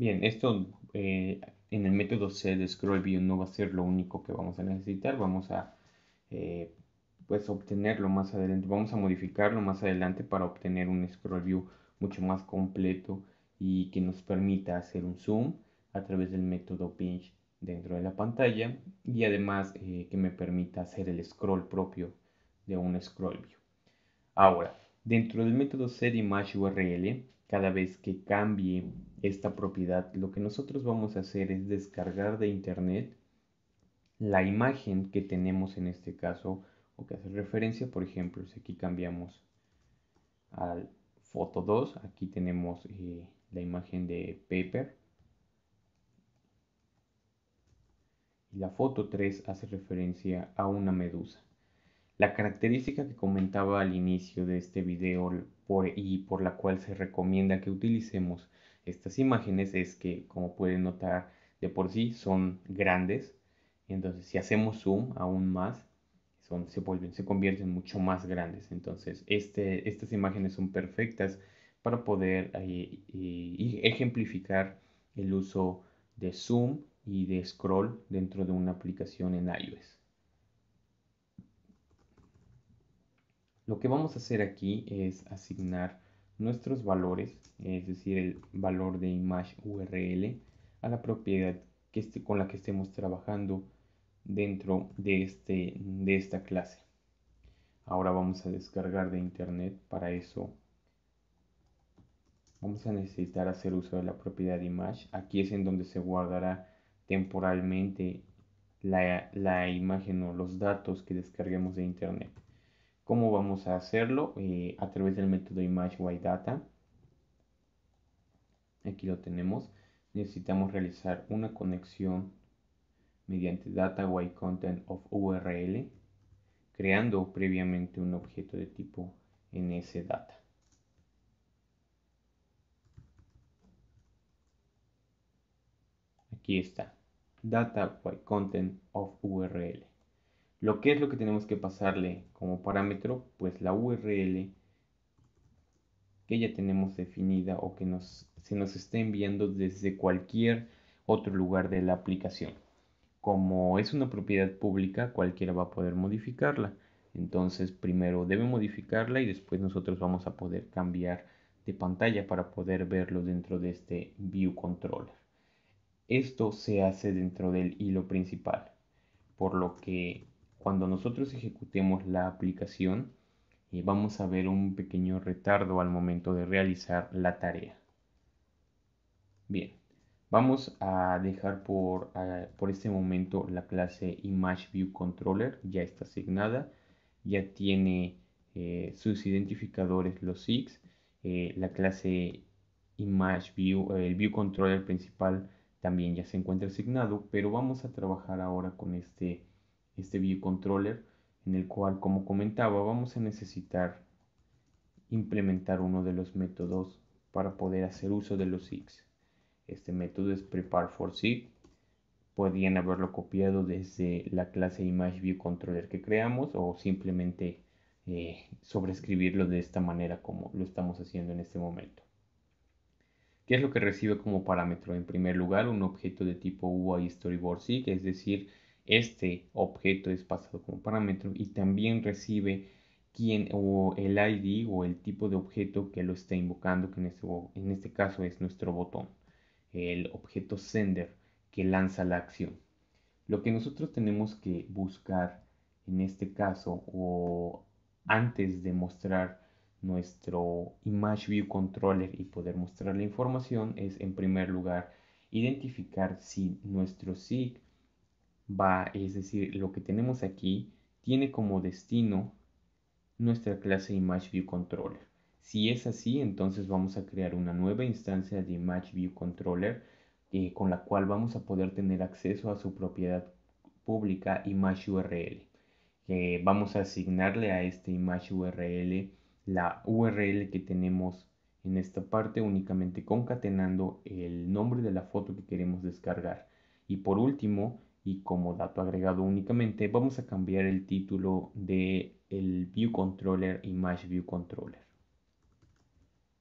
Speaker 1: Bien, esto eh, en el método set scroll view no va a ser lo único que vamos a necesitar. Vamos a eh, pues obtenerlo más adelante. Vamos a modificarlo más adelante para obtener un scroll view mucho más completo y que nos permita hacer un zoom a través del método pinch dentro de la pantalla y además eh, que me permita hacer el scroll propio de un scroll Ahora, dentro del método setImageURL, URL cada vez que cambie esta propiedad, lo que nosotros vamos a hacer es descargar de internet la imagen que tenemos en este caso o que hace referencia, por ejemplo, si aquí cambiamos al foto 2, aquí tenemos eh, la imagen de paper. Y la foto 3 hace referencia a una medusa. La característica que comentaba al inicio de este video por, y por la cual se recomienda que utilicemos estas imágenes es que, como pueden notar, de por sí son grandes. Entonces, si hacemos zoom aún más, se, convierten mucho más grandes. Entonces, este, estas imágenes son perfectas para poder eh, eh, ejemplificar el uso de zoom y de scroll dentro de una aplicación en iOS. Lo que vamos a hacer aquí es asignar nuestros valores, es decir, el valor de image URL a la propiedad este, con la que estemos trabajando dentro este, de, esta clase. Ahora vamos a descargar de internet, para eso vamos a necesitar hacer uso de la propiedad image. Aquí es en donde se guardará temporalmente la imagen o los datos que descarguemos de internet. ¿Cómo vamos a hacerlo? Eh, a través del método Data. Aquí lo tenemos. Necesitamos realizar una conexión mediante Data Content of URL, creando previamente un objeto de tipo NSData. Aquí está, Data Content of URL. Lo que es lo que tenemos que pasarle como parámetro, pues la URL que ya tenemos definida o que nos, se nos está enviando desde cualquier otro lugar de la aplicación. Como es una propiedad pública, cualquiera va a poder modificarla. Entonces primero debe modificarla y después nosotros vamos a poder cambiar de pantalla para poder verlo dentro de este View Controller. Esto se hace dentro del hilo principal, por lo que cuando nosotros ejecutemos la aplicación, eh, vamos a ver un pequeño retardo al momento de realizar la tarea. Bien, vamos a dejar por, por este momento la clase ImageViewController, ya está asignada, ya tiene eh, sus identificadores, los SIGs, eh, la clase ImageView, el ViewController principal, también ya se encuentra asignado, pero vamos a trabajar ahora con este este Controller en el cual, como comentaba, vamos a necesitar implementar uno de los métodos para poder hacer uso de los SIGs. Este método es prepare for Podrían haberlo copiado desde la clase ImageViewController que creamos o simplemente eh, sobreescribirlo de esta manera como lo estamos haciendo en este momento. ¿Qué es lo que recibe como parámetro? En primer lugar, un objeto de tipo UI Storyboard es decir, este objeto es pasado como parámetro y también recibe quién o el ID o el tipo de objeto que lo está invocando, que en este, en este caso es nuestro botón, el objeto sender que lanza la acción. Lo que nosotros tenemos que buscar en este caso o antes de mostrar nuestro image view controller y poder mostrar la información es en primer lugar identificar si nuestro SIG va, es decir, lo que tenemos aquí tiene como destino nuestra clase ImageViewController. Si es así, entonces vamos a crear una nueva instancia de ImageViewController eh, con la cual vamos a poder tener acceso a su propiedad pública ImageURL. Eh, vamos a asignarle a este ImageURL la URL que tenemos en esta parte únicamente concatenando el nombre de la foto que queremos descargar. Y por último, y como dato agregado únicamente vamos a cambiar el título de el view controller image view controller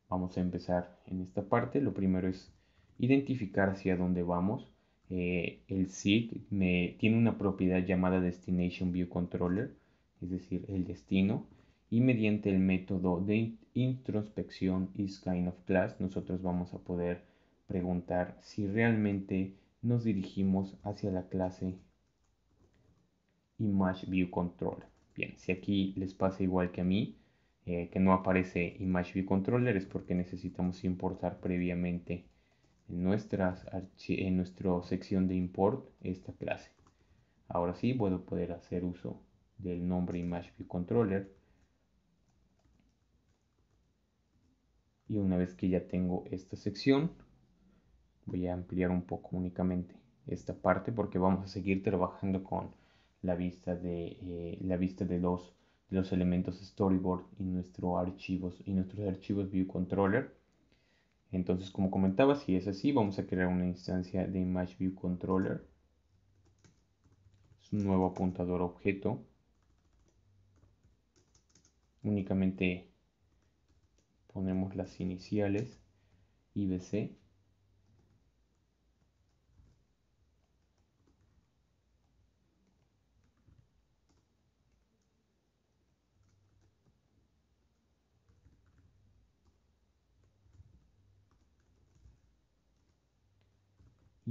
Speaker 1: vamos a empezar en esta parte lo primero es identificar hacia dónde vamos eh, el SIG me, tiene una propiedad llamada destination view controller es decir el destino y mediante el método de introspección is kind of class nosotros vamos a poder preguntar si realmente nos dirigimos hacia la clase ImageViewController, Bien, si aquí les pasa igual que a mí, eh, que no aparece ImageViewController es porque necesitamos importar previamente en, en nuestra sección de import esta clase. Ahora sí puedo poder hacer uso del nombre Image Y una vez que ya tengo esta sección, voy a ampliar un poco únicamente esta parte porque vamos a seguir trabajando con la vista de eh, la vista de los los elementos storyboard y nuestros archivos y nuestros archivos view controller entonces como comentaba si es así vamos a crear una instancia de image view controller es un nuevo apuntador objeto únicamente ponemos las iniciales ibc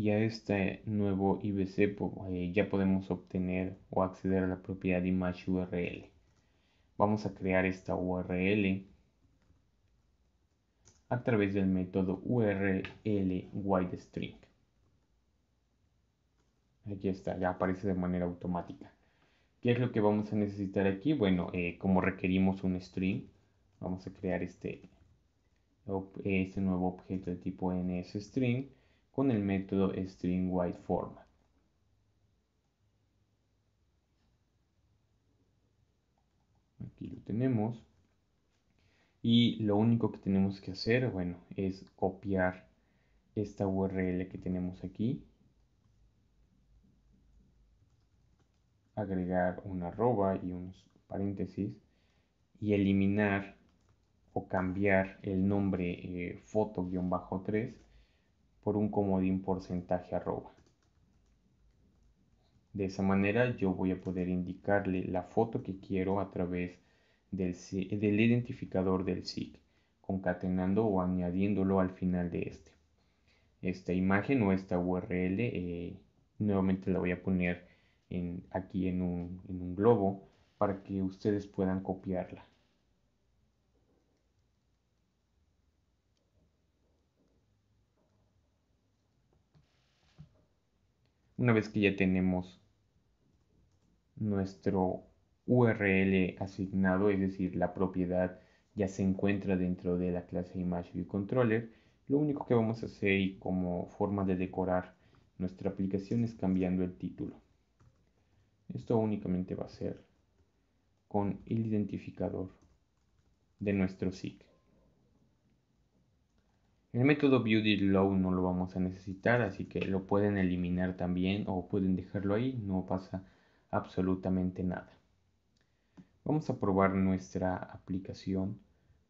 Speaker 1: y a este nuevo IBC pues, eh, ya podemos obtener o acceder a la propiedad image URL. Vamos a crear esta URL a través del método URL string Aquí está, ya aparece de manera automática. ¿Qué es lo que vamos a necesitar aquí? Bueno, eh, como requerimos un string, vamos a crear este, este nuevo objeto de tipo NSString con el método string wide format. Aquí lo tenemos. Y lo único que tenemos que hacer, bueno, es copiar esta URL que tenemos aquí. Agregar una arroba y unos paréntesis. Y eliminar o cambiar el nombre eh, foto-3 por un comodín porcentaje arroba. De esa manera yo voy a poder indicarle la foto que quiero a través del, del identificador del SIG, concatenando o añadiéndolo al final de este. Esta imagen o esta URL eh, nuevamente la voy a poner aquí en un, en un globo para que ustedes puedan copiarla. Una vez que ya tenemos nuestro URL asignado, es decir, la propiedad ya se encuentra dentro de la clase ImageViewController, lo único que vamos a hacer y como forma de decorar nuestra aplicación es cambiando el título. Esto únicamente va a ser con el identificador de nuestro SIG. El método beauty no lo vamos a necesitar, así que lo pueden eliminar también o pueden dejarlo ahí, no pasa absolutamente nada. Vamos a probar nuestra aplicación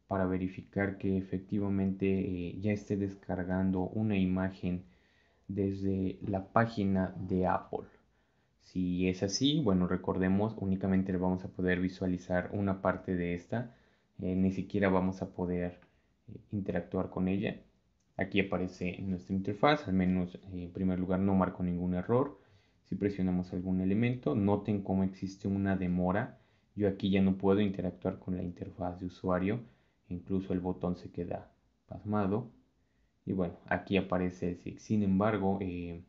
Speaker 1: para verificar que efectivamente eh, ya esté descargando una imagen desde la página de Apple. Si es así, bueno, recordemos, únicamente le vamos a poder visualizar una parte de esta, eh, ni siquiera vamos a poder eh, interactuar con ella. Aquí aparece nuestra interfaz, al menos eh, en primer lugar no marco ningún error. Si presionamos algún elemento, noten cómo existe una demora. Yo aquí ya no puedo interactuar con la interfaz de usuario, incluso el botón se queda pasmado. Y bueno, aquí aparece el SIG. Sin embargo, eh,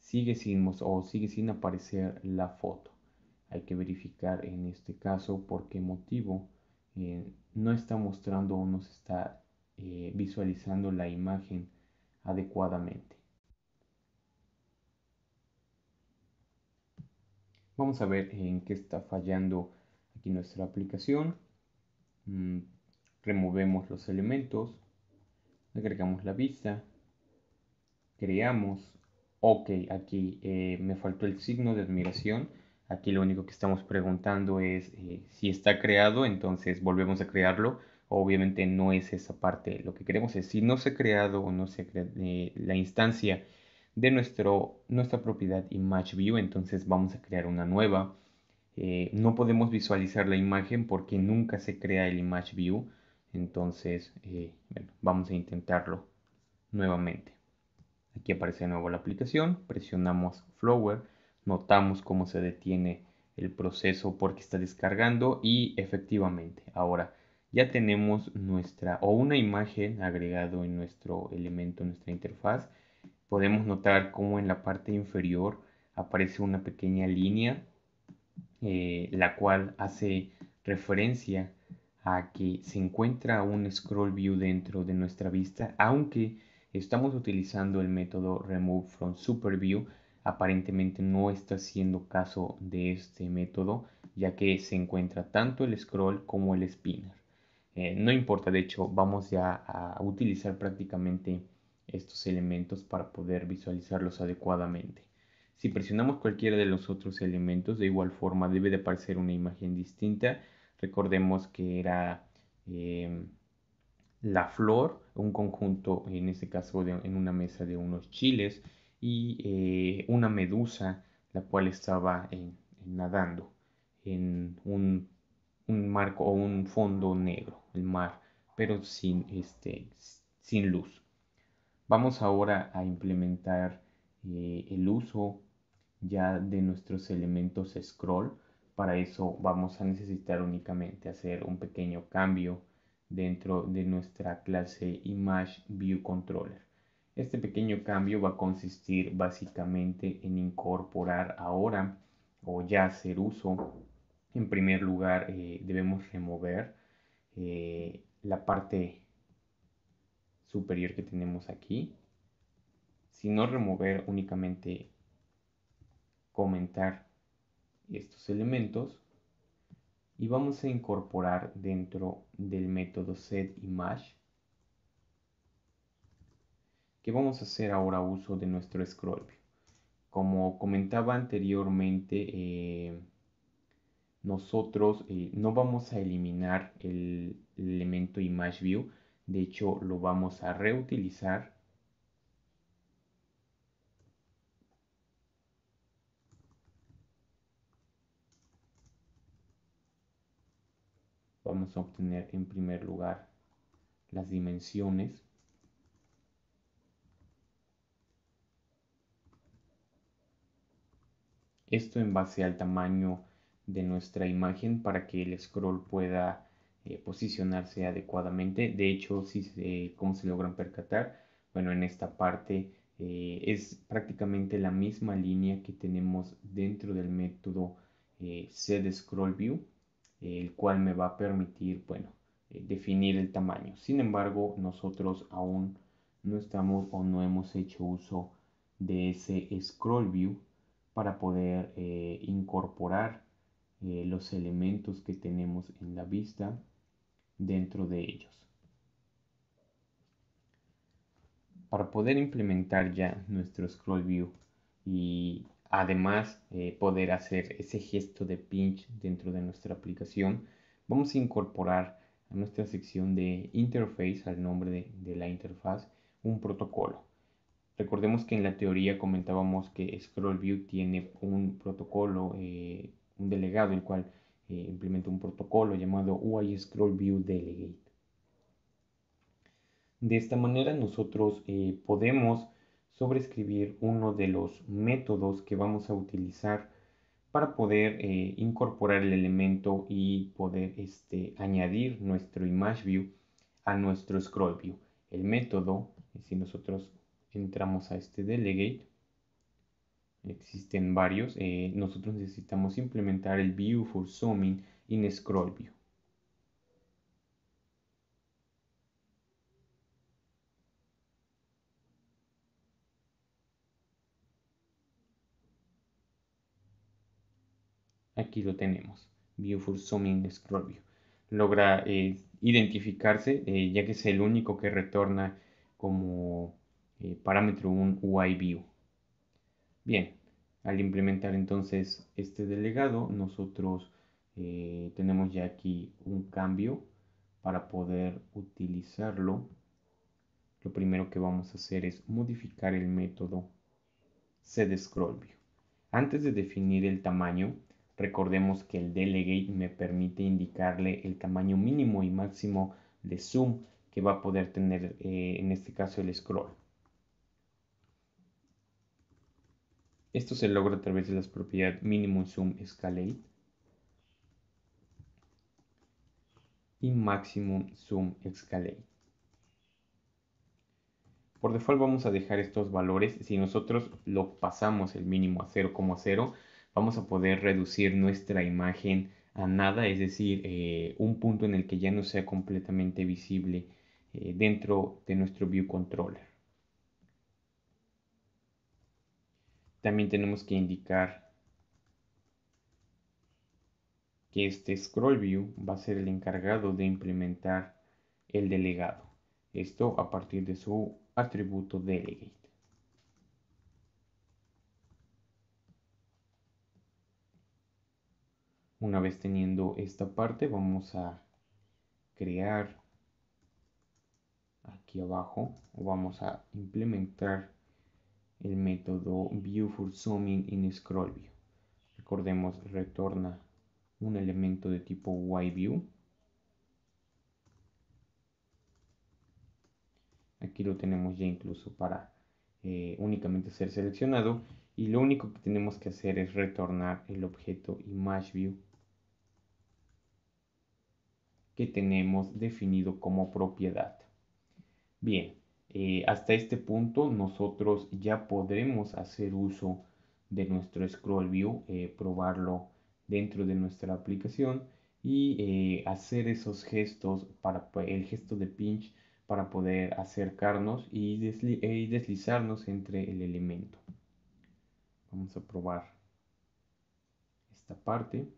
Speaker 1: sigue sin o sigue sin aparecer la foto. Hay que verificar en este caso por qué motivo eh, no está mostrando o se está eh, visualizando la imagen adecuadamente. Vamos a ver en qué está fallando aquí nuestra aplicación. Mm, removemos los elementos, agregamos la vista, creamos, ok, aquí eh, me faltó el signo de admiración. Aquí lo único que estamos preguntando es eh, si está creado, entonces volvemos a crearlo obviamente no es esa parte. Lo que queremos es, si no se ha creado o no se eh, la instancia de nuestro, nuestra propiedad ImageView, entonces vamos a crear una nueva. Eh, no podemos visualizar la imagen porque nunca se crea el ImageView, entonces eh, bueno, vamos a intentarlo nuevamente. Aquí aparece de nuevo la aplicación, presionamos Flower, notamos cómo se detiene el proceso porque está descargando y efectivamente ahora ya tenemos nuestra o una imagen agregado en nuestro elemento, en nuestra interfaz. Podemos notar cómo en la parte inferior aparece una pequeña línea, eh, la cual hace referencia a que se encuentra un scroll view dentro de nuestra vista, aunque estamos utilizando el método remove from super view, aparentemente no está haciendo caso de este método, ya que se encuentra tanto el scroll como el spinner. Eh, no importa, de hecho, vamos ya a utilizar prácticamente estos elementos para poder visualizarlos adecuadamente. Si presionamos cualquiera de los otros elementos, de igual forma debe de aparecer una imagen distinta. Recordemos que era eh, la flor, un conjunto, en este caso, en una mesa de unos chiles y eh, una medusa, la cual estaba nadando en un marco o un fondo negro el mar, pero sin, este, sin luz. Vamos ahora a implementar eh, el uso ya de nuestros elementos scroll. Para eso vamos a necesitar únicamente hacer un pequeño cambio dentro de nuestra clase Image View Controller. Este pequeño cambio va a consistir básicamente en incorporar ahora o ya hacer uso. En primer lugar, eh, debemos remover eh, la parte superior que tenemos aquí, sino remover únicamente comentar estos elementos y vamos a incorporar dentro del método setImage que vamos a hacer ahora uso de nuestro scroll Como comentaba anteriormente, eh, nosotros eh, no vamos a eliminar el elemento ImageView, de hecho lo vamos a reutilizar. Vamos a obtener en primer lugar las dimensiones. Esto en base al tamaño de nuestra imagen para que el scroll pueda eh, posicionarse adecuadamente. De hecho, si se, ¿cómo se logran percatar? Bueno, en esta parte eh, es prácticamente la misma línea que tenemos dentro del método eh, scroll view el cual me va a permitir, bueno, definir el tamaño. Sin embargo, nosotros aún no estamos o no hemos hecho uso de ese scroll view para poder incorporar eh, los elementos que tenemos en la vista dentro de ellos. Para poder implementar ya nuestro scroll view y además eh, poder hacer ese gesto de pinch dentro de nuestra aplicación, vamos a incorporar a nuestra sección de interface, al nombre de, la interfaz, un protocolo. Recordemos que en la teoría comentábamos que ScrollView tiene un protocolo eh, delegado, el cual eh, implementa un protocolo llamado UI Scroll View Delegate. De esta manera nosotros eh, podemos sobreescribir uno de los métodos que vamos a utilizar para poder eh, incorporar el elemento y poder este, añadir nuestro image view a nuestro scroll view. El método, si nosotros entramos a este delegate, existen varios, eh, nosotros necesitamos implementar el view for zooming in scroll view. Aquí lo tenemos, view for zooming scroll view. Logra eh, identificarse eh, ya que es el único que retorna como parámetro un UI view. Bien, al implementar entonces este delegado, nosotros eh, tenemos ya aquí un cambio para poder utilizarlo. Lo primero que vamos a hacer es modificar el método setScrollView. Antes de definir el tamaño, recordemos que el delegate me permite indicarle el tamaño mínimo y máximo de zoom que va a poder tener eh, en este caso el scroll. Esto se logra a través de las propiedades minimum zoom scale y maximum Zoom scale. Por default vamos a dejar estos valores. Si nosotros lo pasamos el mínimo a 0,0, vamos a poder reducir nuestra imagen a nada, es decir, eh, un punto en el que ya no sea completamente visible eh, dentro de nuestro view controller. También tenemos que indicar que este scroll view va a ser el encargado de implementar el delegado. Esto a partir de su atributo delegate. Una vez teniendo esta parte, vamos a crear aquí abajo, vamos a implementar el método for zooming in Scroll View. Recordemos, retorna un elemento de tipo YView. Aquí lo tenemos ya incluso para eh, únicamente ser seleccionado. Y lo único que tenemos que hacer es retornar el objeto ImageView que tenemos definido como propiedad. Bien, eh, hasta este punto nosotros ya podremos hacer uso de nuestro scroll view, eh, probarlo dentro de nuestra aplicación y eh, hacer esos gestos para el gesto de pinch para poder acercarnos y deslizarnos entre el elemento. Vamos a probar esta parte.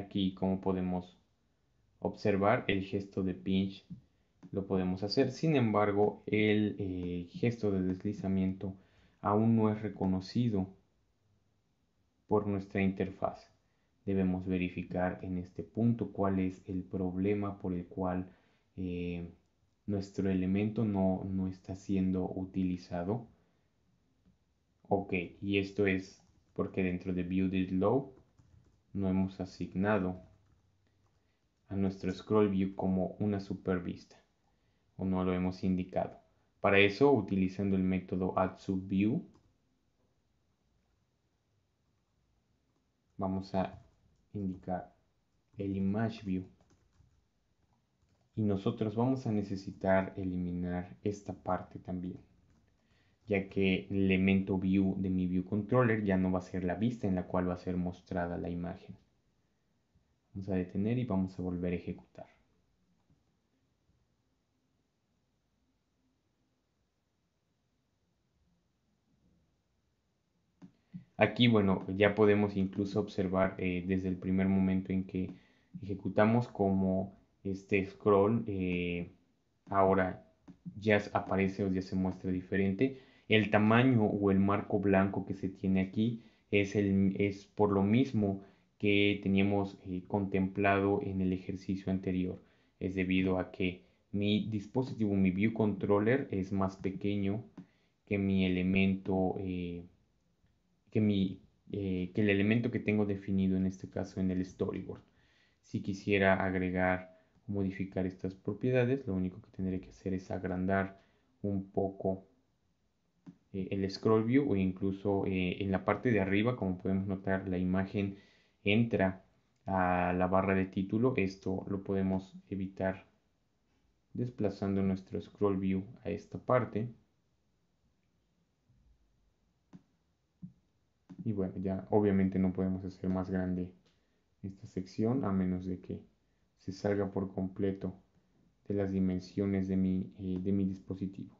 Speaker 1: aquí como podemos observar el gesto de pinch lo podemos hacer sin embargo el eh, gesto de deslizamiento aún no es reconocido por nuestra interfaz debemos verificar en este punto cuál es el problema por el cual eh, nuestro elemento no, está siendo utilizado ok y esto es porque dentro de view no hemos asignado a nuestro scroll view como una supervista o no lo hemos indicado. Para eso, utilizando el método sub view vamos a indicar el ImageView. Y nosotros vamos a necesitar eliminar esta parte también ya que el elemento view de mi view controller ya no va a ser la vista en la cual va a ser mostrada la imagen. Vamos a detener y vamos a volver a ejecutar. Aquí, bueno, ya podemos incluso observar eh, desde el primer momento en que ejecutamos como este scroll eh, ahora ya aparece o ya se muestra diferente el tamaño o el marco blanco que se tiene aquí es, el, es por lo mismo que teníamos eh, contemplado en el ejercicio anterior. Es debido a que mi dispositivo, mi view controller es más pequeño que mi elemento, eh, eh, que, el elemento que tengo definido en este caso en el storyboard. Si quisiera agregar o modificar estas propiedades, lo único que tendré que hacer es agrandar un poco eh, el scroll view o incluso eh, en la parte de arriba, como podemos notar, la imagen entra a la barra de título. Esto lo podemos evitar desplazando nuestro scroll view a esta parte. Y bueno, ya obviamente no podemos hacer más grande esta sección a menos de que se salga por completo de las dimensiones de eh, de mi dispositivo.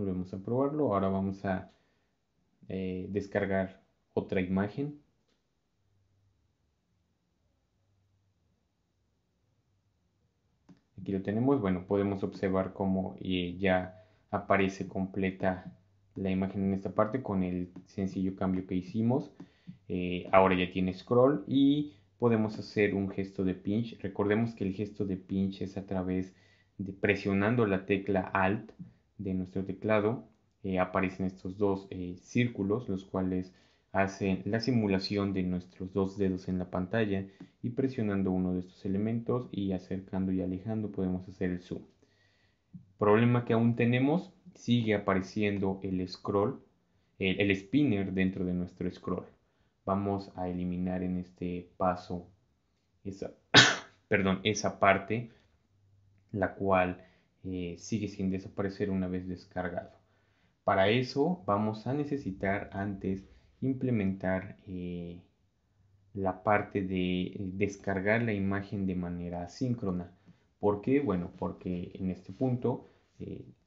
Speaker 1: volvemos a probarlo. Ahora vamos a eh, descargar otra imagen. Aquí lo tenemos. Bueno, podemos observar cómo eh, ya aparece completa la imagen en esta parte con el sencillo cambio que hicimos. Eh, ahora ya tiene scroll y podemos hacer un gesto de pinch. Recordemos que el gesto de pinch es a través de presionando la tecla Alt de nuestro teclado eh, aparecen estos dos eh, círculos, los cuales hacen la simulación de nuestros dos dedos en la pantalla y presionando uno de estos elementos y acercando y alejando podemos hacer el zoom. Problema que aún tenemos, sigue apareciendo el scroll, el, el spinner dentro de nuestro scroll. Vamos a eliminar en este paso esa, [COUGHS] perdón, esa parte, la cual eh, sigue sin desaparecer una vez descargado. Para eso vamos a necesitar antes implementar eh, la parte de eh, descargar la imagen de manera asíncrona. ¿Por qué? Bueno, porque en este punto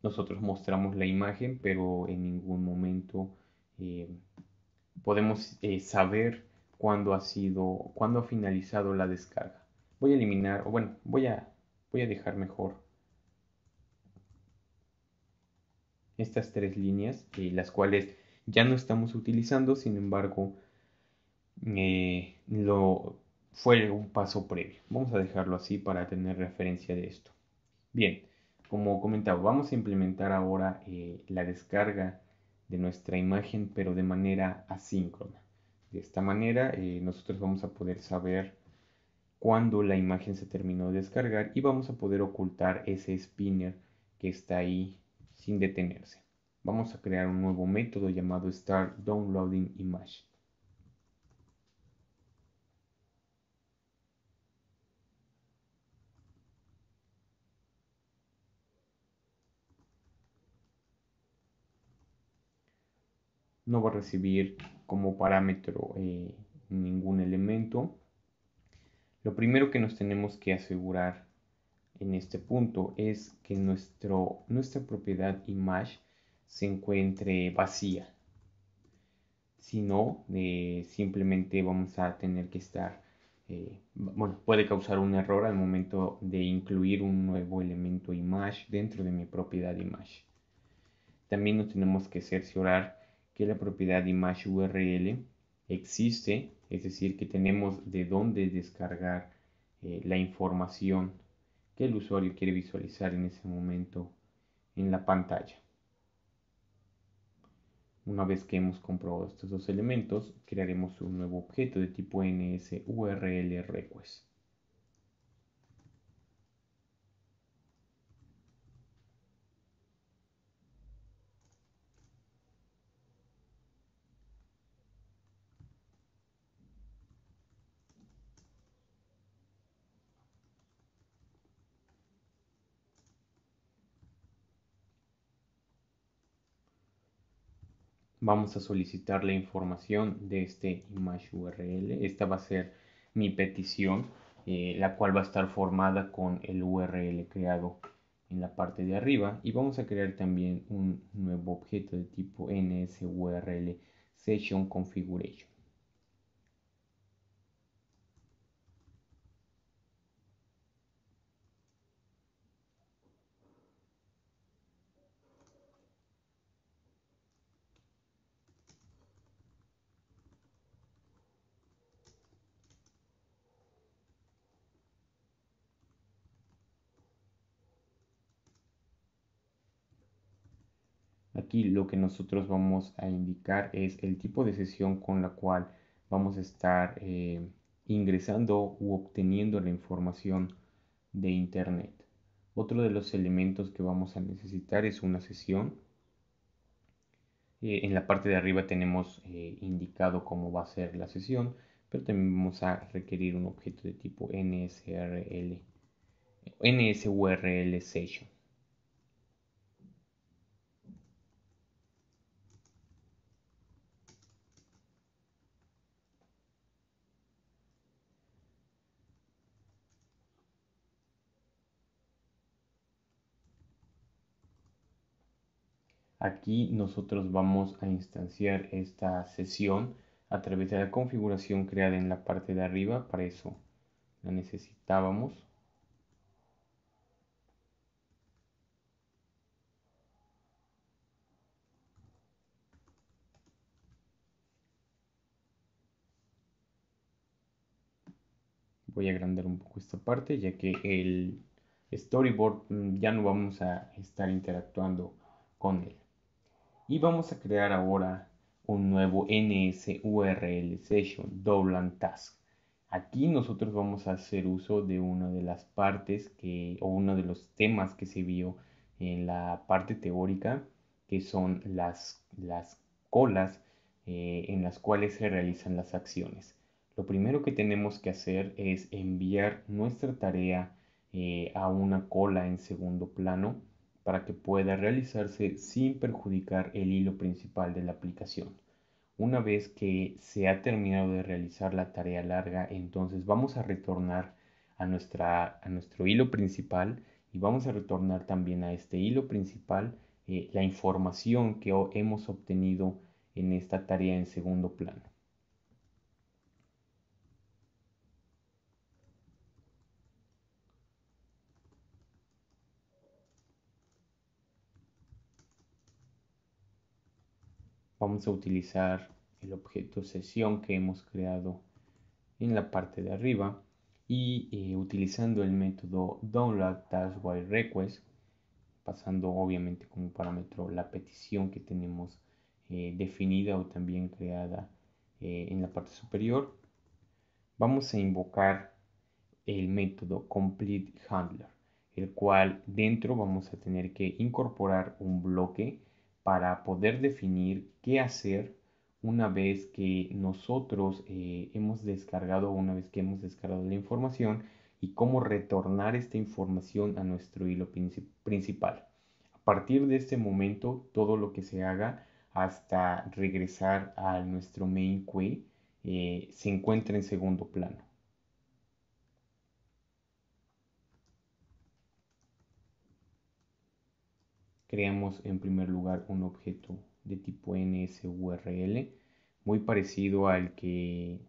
Speaker 1: nosotros mostramos la imagen, pero en ningún momento podemos saber cuándo ha sido, cuándo ha finalizado la descarga. Voy a eliminar, o bueno, voy a, voy a dejar mejor estas tres líneas, eh, las cuales ya no estamos utilizando, sin embargo, eh, lo, fue un paso previo. Vamos a dejarlo así para tener referencia de esto. Bien, como comentaba, vamos a implementar ahora eh, la descarga de nuestra imagen, pero de manera asíncrona. De esta manera, nosotros vamos a poder saber cuándo la imagen se terminó de descargar y vamos a poder ocultar ese spinner que está ahí sin detenerse. Vamos a crear un nuevo método llamado Start Downloading Image. no va a recibir como parámetro eh, ningún elemento. Lo primero que nos tenemos que asegurar en este punto es que nuestra propiedad image se encuentre vacía. Si no, eh, simplemente vamos a tener que estar, eh, bueno, puede causar un error al momento de incluir un nuevo elemento image dentro de mi propiedad image. También nos tenemos que cerciorar que la propiedad image URL existe, es decir, que tenemos de dónde descargar eh, la información que el usuario quiere visualizar en ese momento en la pantalla. Una vez que hemos comprobado estos dos elementos, crearemos un nuevo objeto de tipo NSURLRequest. vamos a solicitar la información de este image URL. Esta va a ser mi petición, eh, la cual va a estar formada con el URL creado en la parte de arriba y vamos a crear también un nuevo objeto de tipo NSURL Session Configuration. Aquí lo que nosotros vamos a indicar es el tipo de sesión con la cual vamos a estar eh, ingresando u obteniendo la información de Internet. Otro de los elementos que vamos a necesitar es una sesión. Eh, en la parte de arriba tenemos eh, indicado cómo va a ser la sesión, pero también vamos a requerir un objeto de tipo NSRL, NSURL Session. Aquí nosotros vamos a instanciar esta sesión a través de la configuración creada en la parte de arriba. Para eso la necesitábamos. voy a agrandar un poco esta parte ya que el storyboard mm, ya no vamos a estar interactuando con él y vamos a crear ahora un nuevo NSURL session Doblan Task. Aquí nosotros vamos a hacer uso de una de las partes que, o uno de los temas que se vio en la parte teórica, que son las, las colas eh, en las cuales se realizan las acciones. Lo primero que tenemos que hacer es enviar nuestra tarea eh, a una cola en segundo plano para que pueda realizarse sin perjudicar el hilo principal de la aplicación. Una vez que se ha terminado de realizar la tarea larga, entonces vamos a retornar a, nuestra, a nuestro hilo principal y vamos a retornar también a este hilo principal eh, la información que hemos obtenido en esta tarea en segundo plano. vamos a utilizar el objeto sesión que hemos creado en la parte de arriba y eh, utilizando el método download-request pasando obviamente como parámetro la petición que tenemos eh, definida o también creada eh, en la parte superior vamos a invocar el método complete handler el cual dentro vamos a tener que incorporar un bloque para poder definir qué hacer una vez que nosotros eh, hemos descargado, una vez que hemos descargado la información y cómo retornar esta información a nuestro hilo principal. A partir de este momento, todo lo que se haga hasta regresar a nuestro main queue eh, se encuentra en segundo plano. creamos en primer lugar un objeto de tipo NSURL muy parecido al que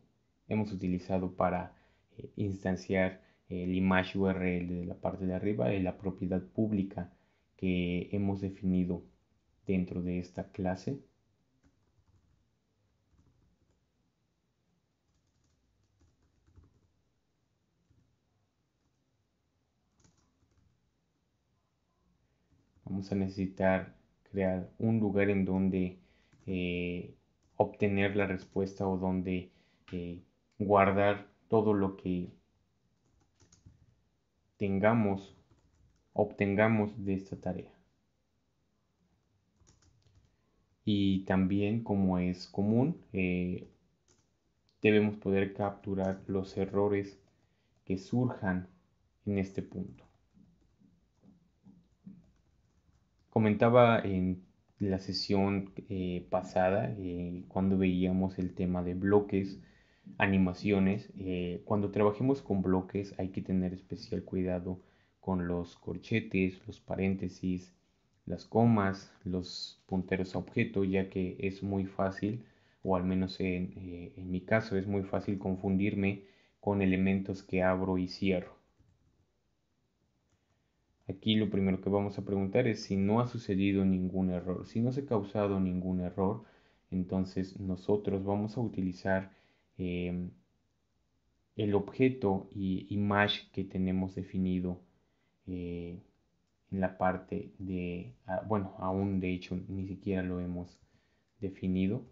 Speaker 1: hemos utilizado para eh, instanciar eh, el imageURL de la parte de arriba la propiedad pública que hemos definido dentro de esta clase a necesitar crear un lugar en donde eh, obtener la respuesta o donde eh, guardar todo lo que tengamos, obtengamos de esta tarea. Y también, como es común, eh, debemos poder capturar los errores que surjan en este punto. Comentaba en la sesión eh, pasada, eh, cuando veíamos el tema de bloques, animaciones, eh, cuando trabajemos con bloques hay que tener especial cuidado con los corchetes, los paréntesis, las comas, los punteros a objeto, ya que es muy fácil, o al menos en mi caso es muy fácil confundirme con elementos que abro y cierro. Aquí lo primero que vamos a preguntar es si no ha sucedido ningún error. Si no se ha causado ningún error, entonces nosotros vamos a utilizar em, el objeto y image que tenemos definido eh, en la parte de, ah, bueno, aún de hecho ni siquiera lo hemos definido.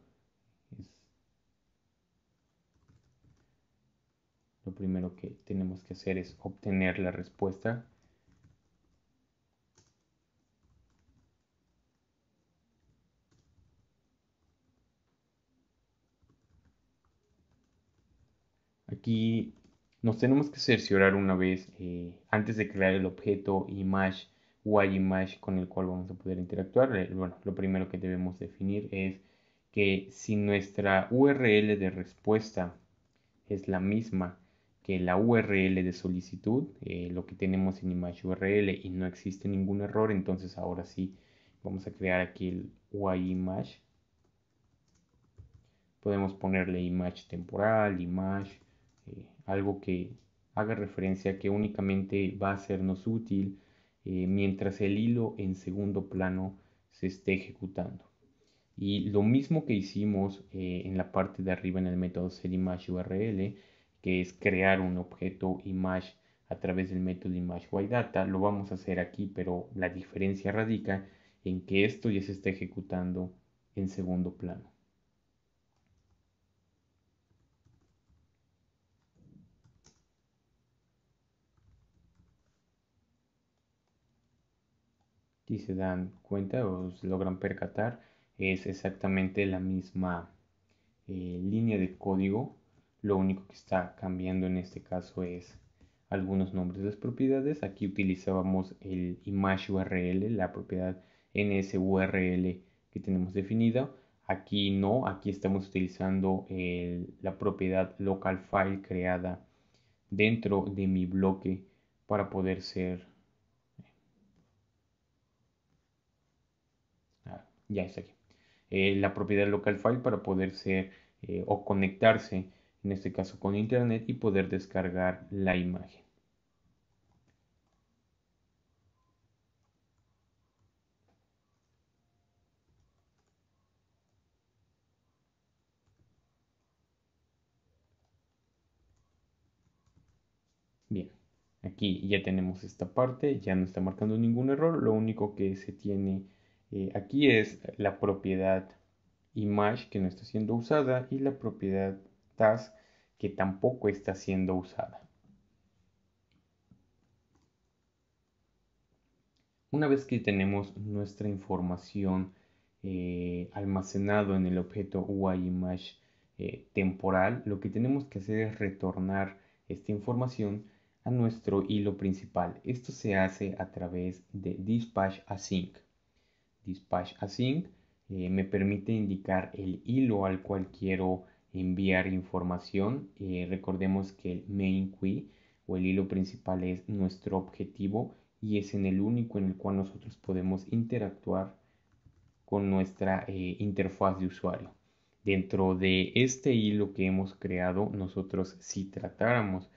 Speaker 1: lo primero que tenemos que hacer es obtener la respuesta Aquí nos tenemos que cerciorar una vez eh, antes de crear el objeto image UI image con el cual vamos a poder interactuar. Eh, bueno, lo primero que debemos definir es que si nuestra URL de respuesta es la misma que la URL de solicitud, eh, lo que tenemos en image URL y no existe ningún error, entonces ahora sí vamos a crear aquí el image. Podemos ponerle image temporal, image eh, algo que haga referencia que únicamente va a sernos útil eh, mientras el hilo en segundo plano se esté ejecutando. Y lo mismo que hicimos eh, en la parte de arriba en el método setImageURL, que es crear un objeto image a través del método imageWideData, lo vamos a hacer aquí, pero la diferencia radica en que esto ya se está ejecutando en segundo plano. y se dan cuenta o logran percatar es exactamente la misma eh, línea de código. Lo único que está cambiando en este caso es algunos nombres de las propiedades. Aquí utilizábamos el image URL, la propiedad NSURL que tenemos definida. Aquí no, aquí estamos utilizando la propiedad local file creada dentro de mi bloque para poder ser ya está aquí. Eh, la propiedad local file para poder ser eh, o conectarse, en este caso con internet, y poder descargar la imagen. Bien, aquí ya tenemos esta parte, ya no está marcando ningún error, lo único que se tiene eh, aquí es la propiedad image que no está siendo usada y la propiedad task que tampoco está siendo usada. Una vez que tenemos nuestra información almacenada eh, almacenado en el objeto UIImage eh, temporal, lo que tenemos que hacer es retornar esta información a nuestro hilo principal. Esto se hace a través de dispatch async. Dispatch Async eh, me permite indicar el hilo al cual quiero enviar información. Eh, recordemos que el main queue o el hilo principal es nuestro objetivo y es en el único en el cual nosotros podemos interactuar con nuestra eh, interfaz de usuario. Dentro de este hilo que hemos creado, nosotros si tratáramos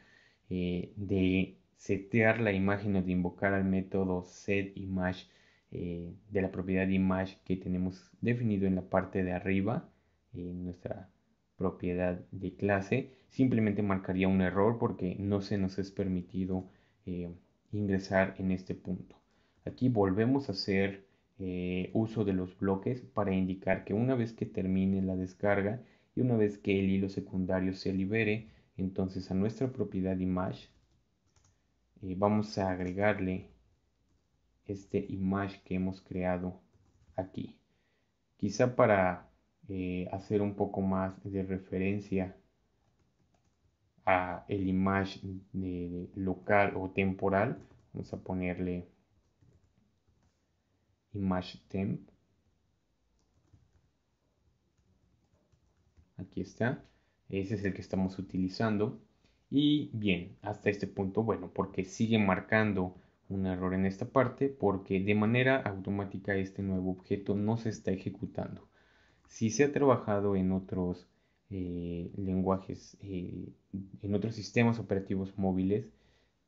Speaker 1: de setear la imagen o de invocar al método setImage eh, de la propiedad image que tenemos definido en la parte de arriba, en nuestra propiedad de clase, simplemente marcaría un error porque no se nos es permitido eh, ingresar en este punto. Aquí volvemos a hacer eh, uso de los bloques para indicar que una vez que termine la descarga y una vez que el hilo secundario se libere, entonces a nuestra propiedad image vamos a agregarle este image que hemos creado aquí. Quizá para eh, hacer un poco más de referencia a el image de local o temporal, vamos a ponerle image temp. Aquí está. Ese es el que estamos utilizando. Y bien, hasta este punto, bueno, porque sigue marcando un error en esta parte porque de manera automática este nuevo objeto no se está ejecutando. Si se ha trabajado en otros eh, lenguajes, eh, en otros sistemas operativos móviles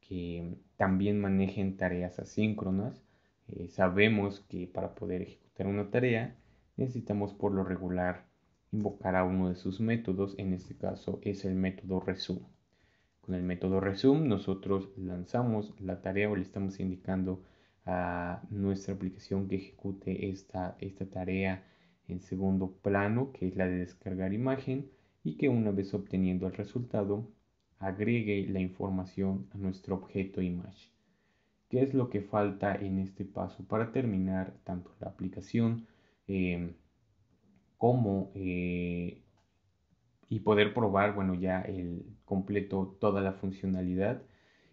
Speaker 1: que también manejen tareas asíncronas, eh, sabemos que para poder ejecutar una tarea necesitamos por lo regular invocar a uno de sus métodos, en este caso es el método resumo. Con el método Resume nosotros lanzamos la tarea o le estamos indicando a nuestra aplicación que ejecute esta, esta tarea en segundo plano, que es la de descargar imagen, y que una vez obteniendo el resultado, agregue la información a nuestro objeto image. ¿Qué es lo que falta en este paso para terminar tanto la aplicación em, como eh, y poder probar, bueno, ya el completo toda la funcionalidad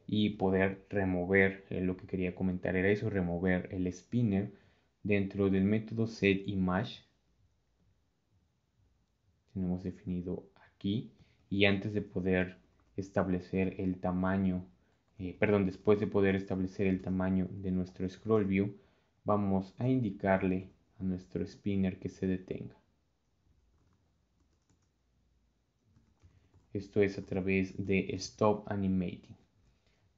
Speaker 1: y poder remover, eh, lo que quería comentar era eso, remover el spinner dentro del método setImage. Tenemos definido aquí y antes de poder establecer el tamaño, eh, perdón, después de poder establecer el tamaño de nuestro scroll view, vamos a indicarle a nuestro spinner que se detenga. esto es a través de Stop Animating.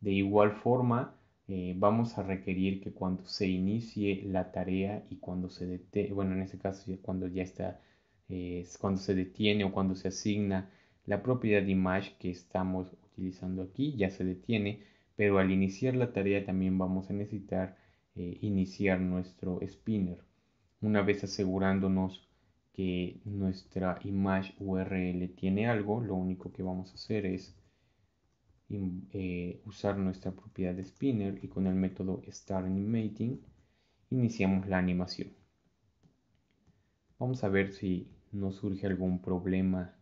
Speaker 1: De igual forma, eh, vamos a requerir que cuando se inicie la tarea y cuando se detiene, bueno, en este caso cuando ya está, eh, cuando se detiene o cuando se asigna la propiedad image que estamos utilizando aquí, ya se detiene, pero al iniciar la tarea también vamos a necesitar eh, iniciar nuestro spinner. Una vez asegurándonos que nuestra image URL tiene algo, lo único que vamos a hacer es eh, usar nuestra propiedad de spinner y con el método start iniciamos la animación. Vamos a ver si nos surge algún problema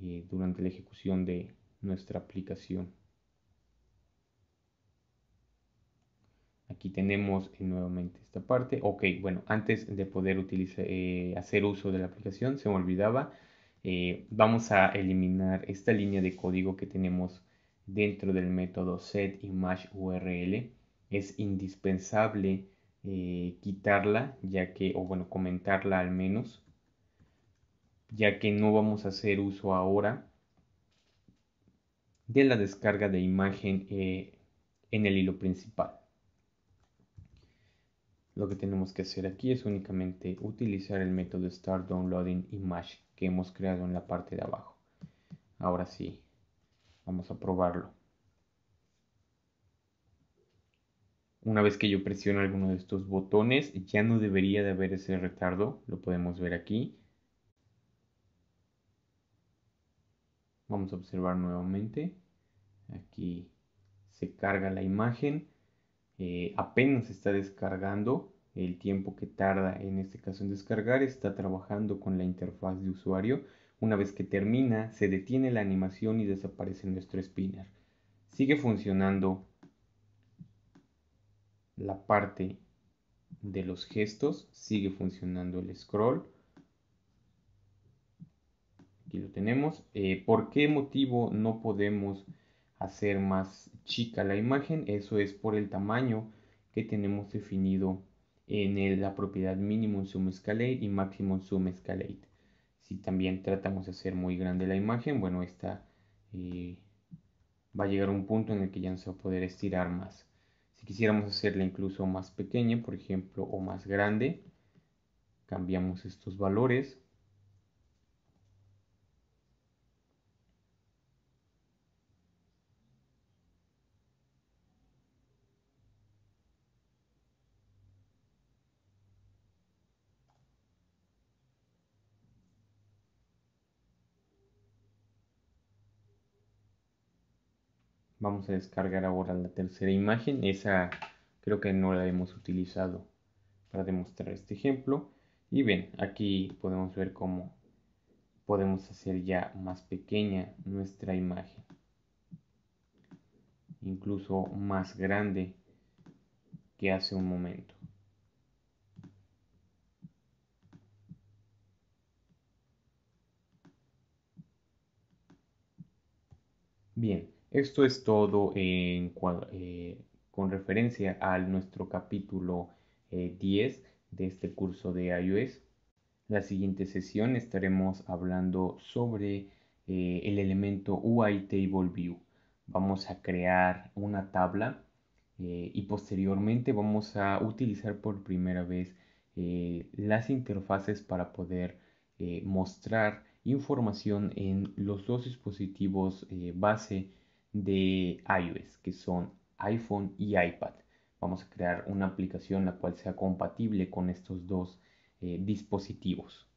Speaker 1: eh, durante la ejecución de nuestra aplicación. Aquí tenemos eh, nuevamente esta parte. Ok, bueno, antes de poder utilizar, eh, hacer uso de la aplicación, se me olvidaba, eh, vamos a eliminar esta línea de código que tenemos dentro del método set Es indispensable quitarla, ya que, o bueno, comentarla al menos, ya que no vamos a hacer uso ahora de la descarga de imagen en el hilo principal. Lo que tenemos que hacer aquí es únicamente utilizar el método start downloading image que hemos creado en la parte de abajo. Ahora sí, vamos a probarlo. Una vez que yo presiono alguno de estos botones, ya no debería de haber ese retardo. Lo podemos ver aquí. Vamos a observar nuevamente. Aquí se carga la imagen. Eh, apenas está descargando el tiempo que tarda en este caso en descargar está trabajando con la interfaz de usuario una vez que termina se detiene la animación y desaparece nuestro spinner sigue funcionando la parte de los gestos sigue funcionando el scroll aquí lo tenemos eh, por qué motivo no podemos hacer más chica la imagen. Eso es por el tamaño que tenemos definido en la propiedad minimum sum escalate y maximum sum escalate. Si también tratamos de hacer muy grande la imagen, bueno, esta eh, va a llegar a un punto en el que ya no se va a poder estirar más. Si quisiéramos hacerla incluso más pequeña, por ejemplo, o más grande, cambiamos estos valores Vamos a descargar ahora la tercera imagen. Esa creo que no la hemos utilizado para demostrar este ejemplo. Y bien, aquí podemos ver cómo podemos hacer ya más pequeña nuestra imagen. Incluso más grande que hace un momento. Bien, esto es todo eh, con referencia a nuestro capítulo 10 eh, de este curso de iOS. La siguiente sesión estaremos hablando sobre eh, el elemento UI Table View. Vamos a crear una tabla y posteriormente vamos a utilizar por primera vez las interfaces para poder mostrar información en los dos dispositivos base de iOS, que son iPhone y iPad. Vamos a crear una aplicación la cual sea compatible con estos dos eh, dispositivos.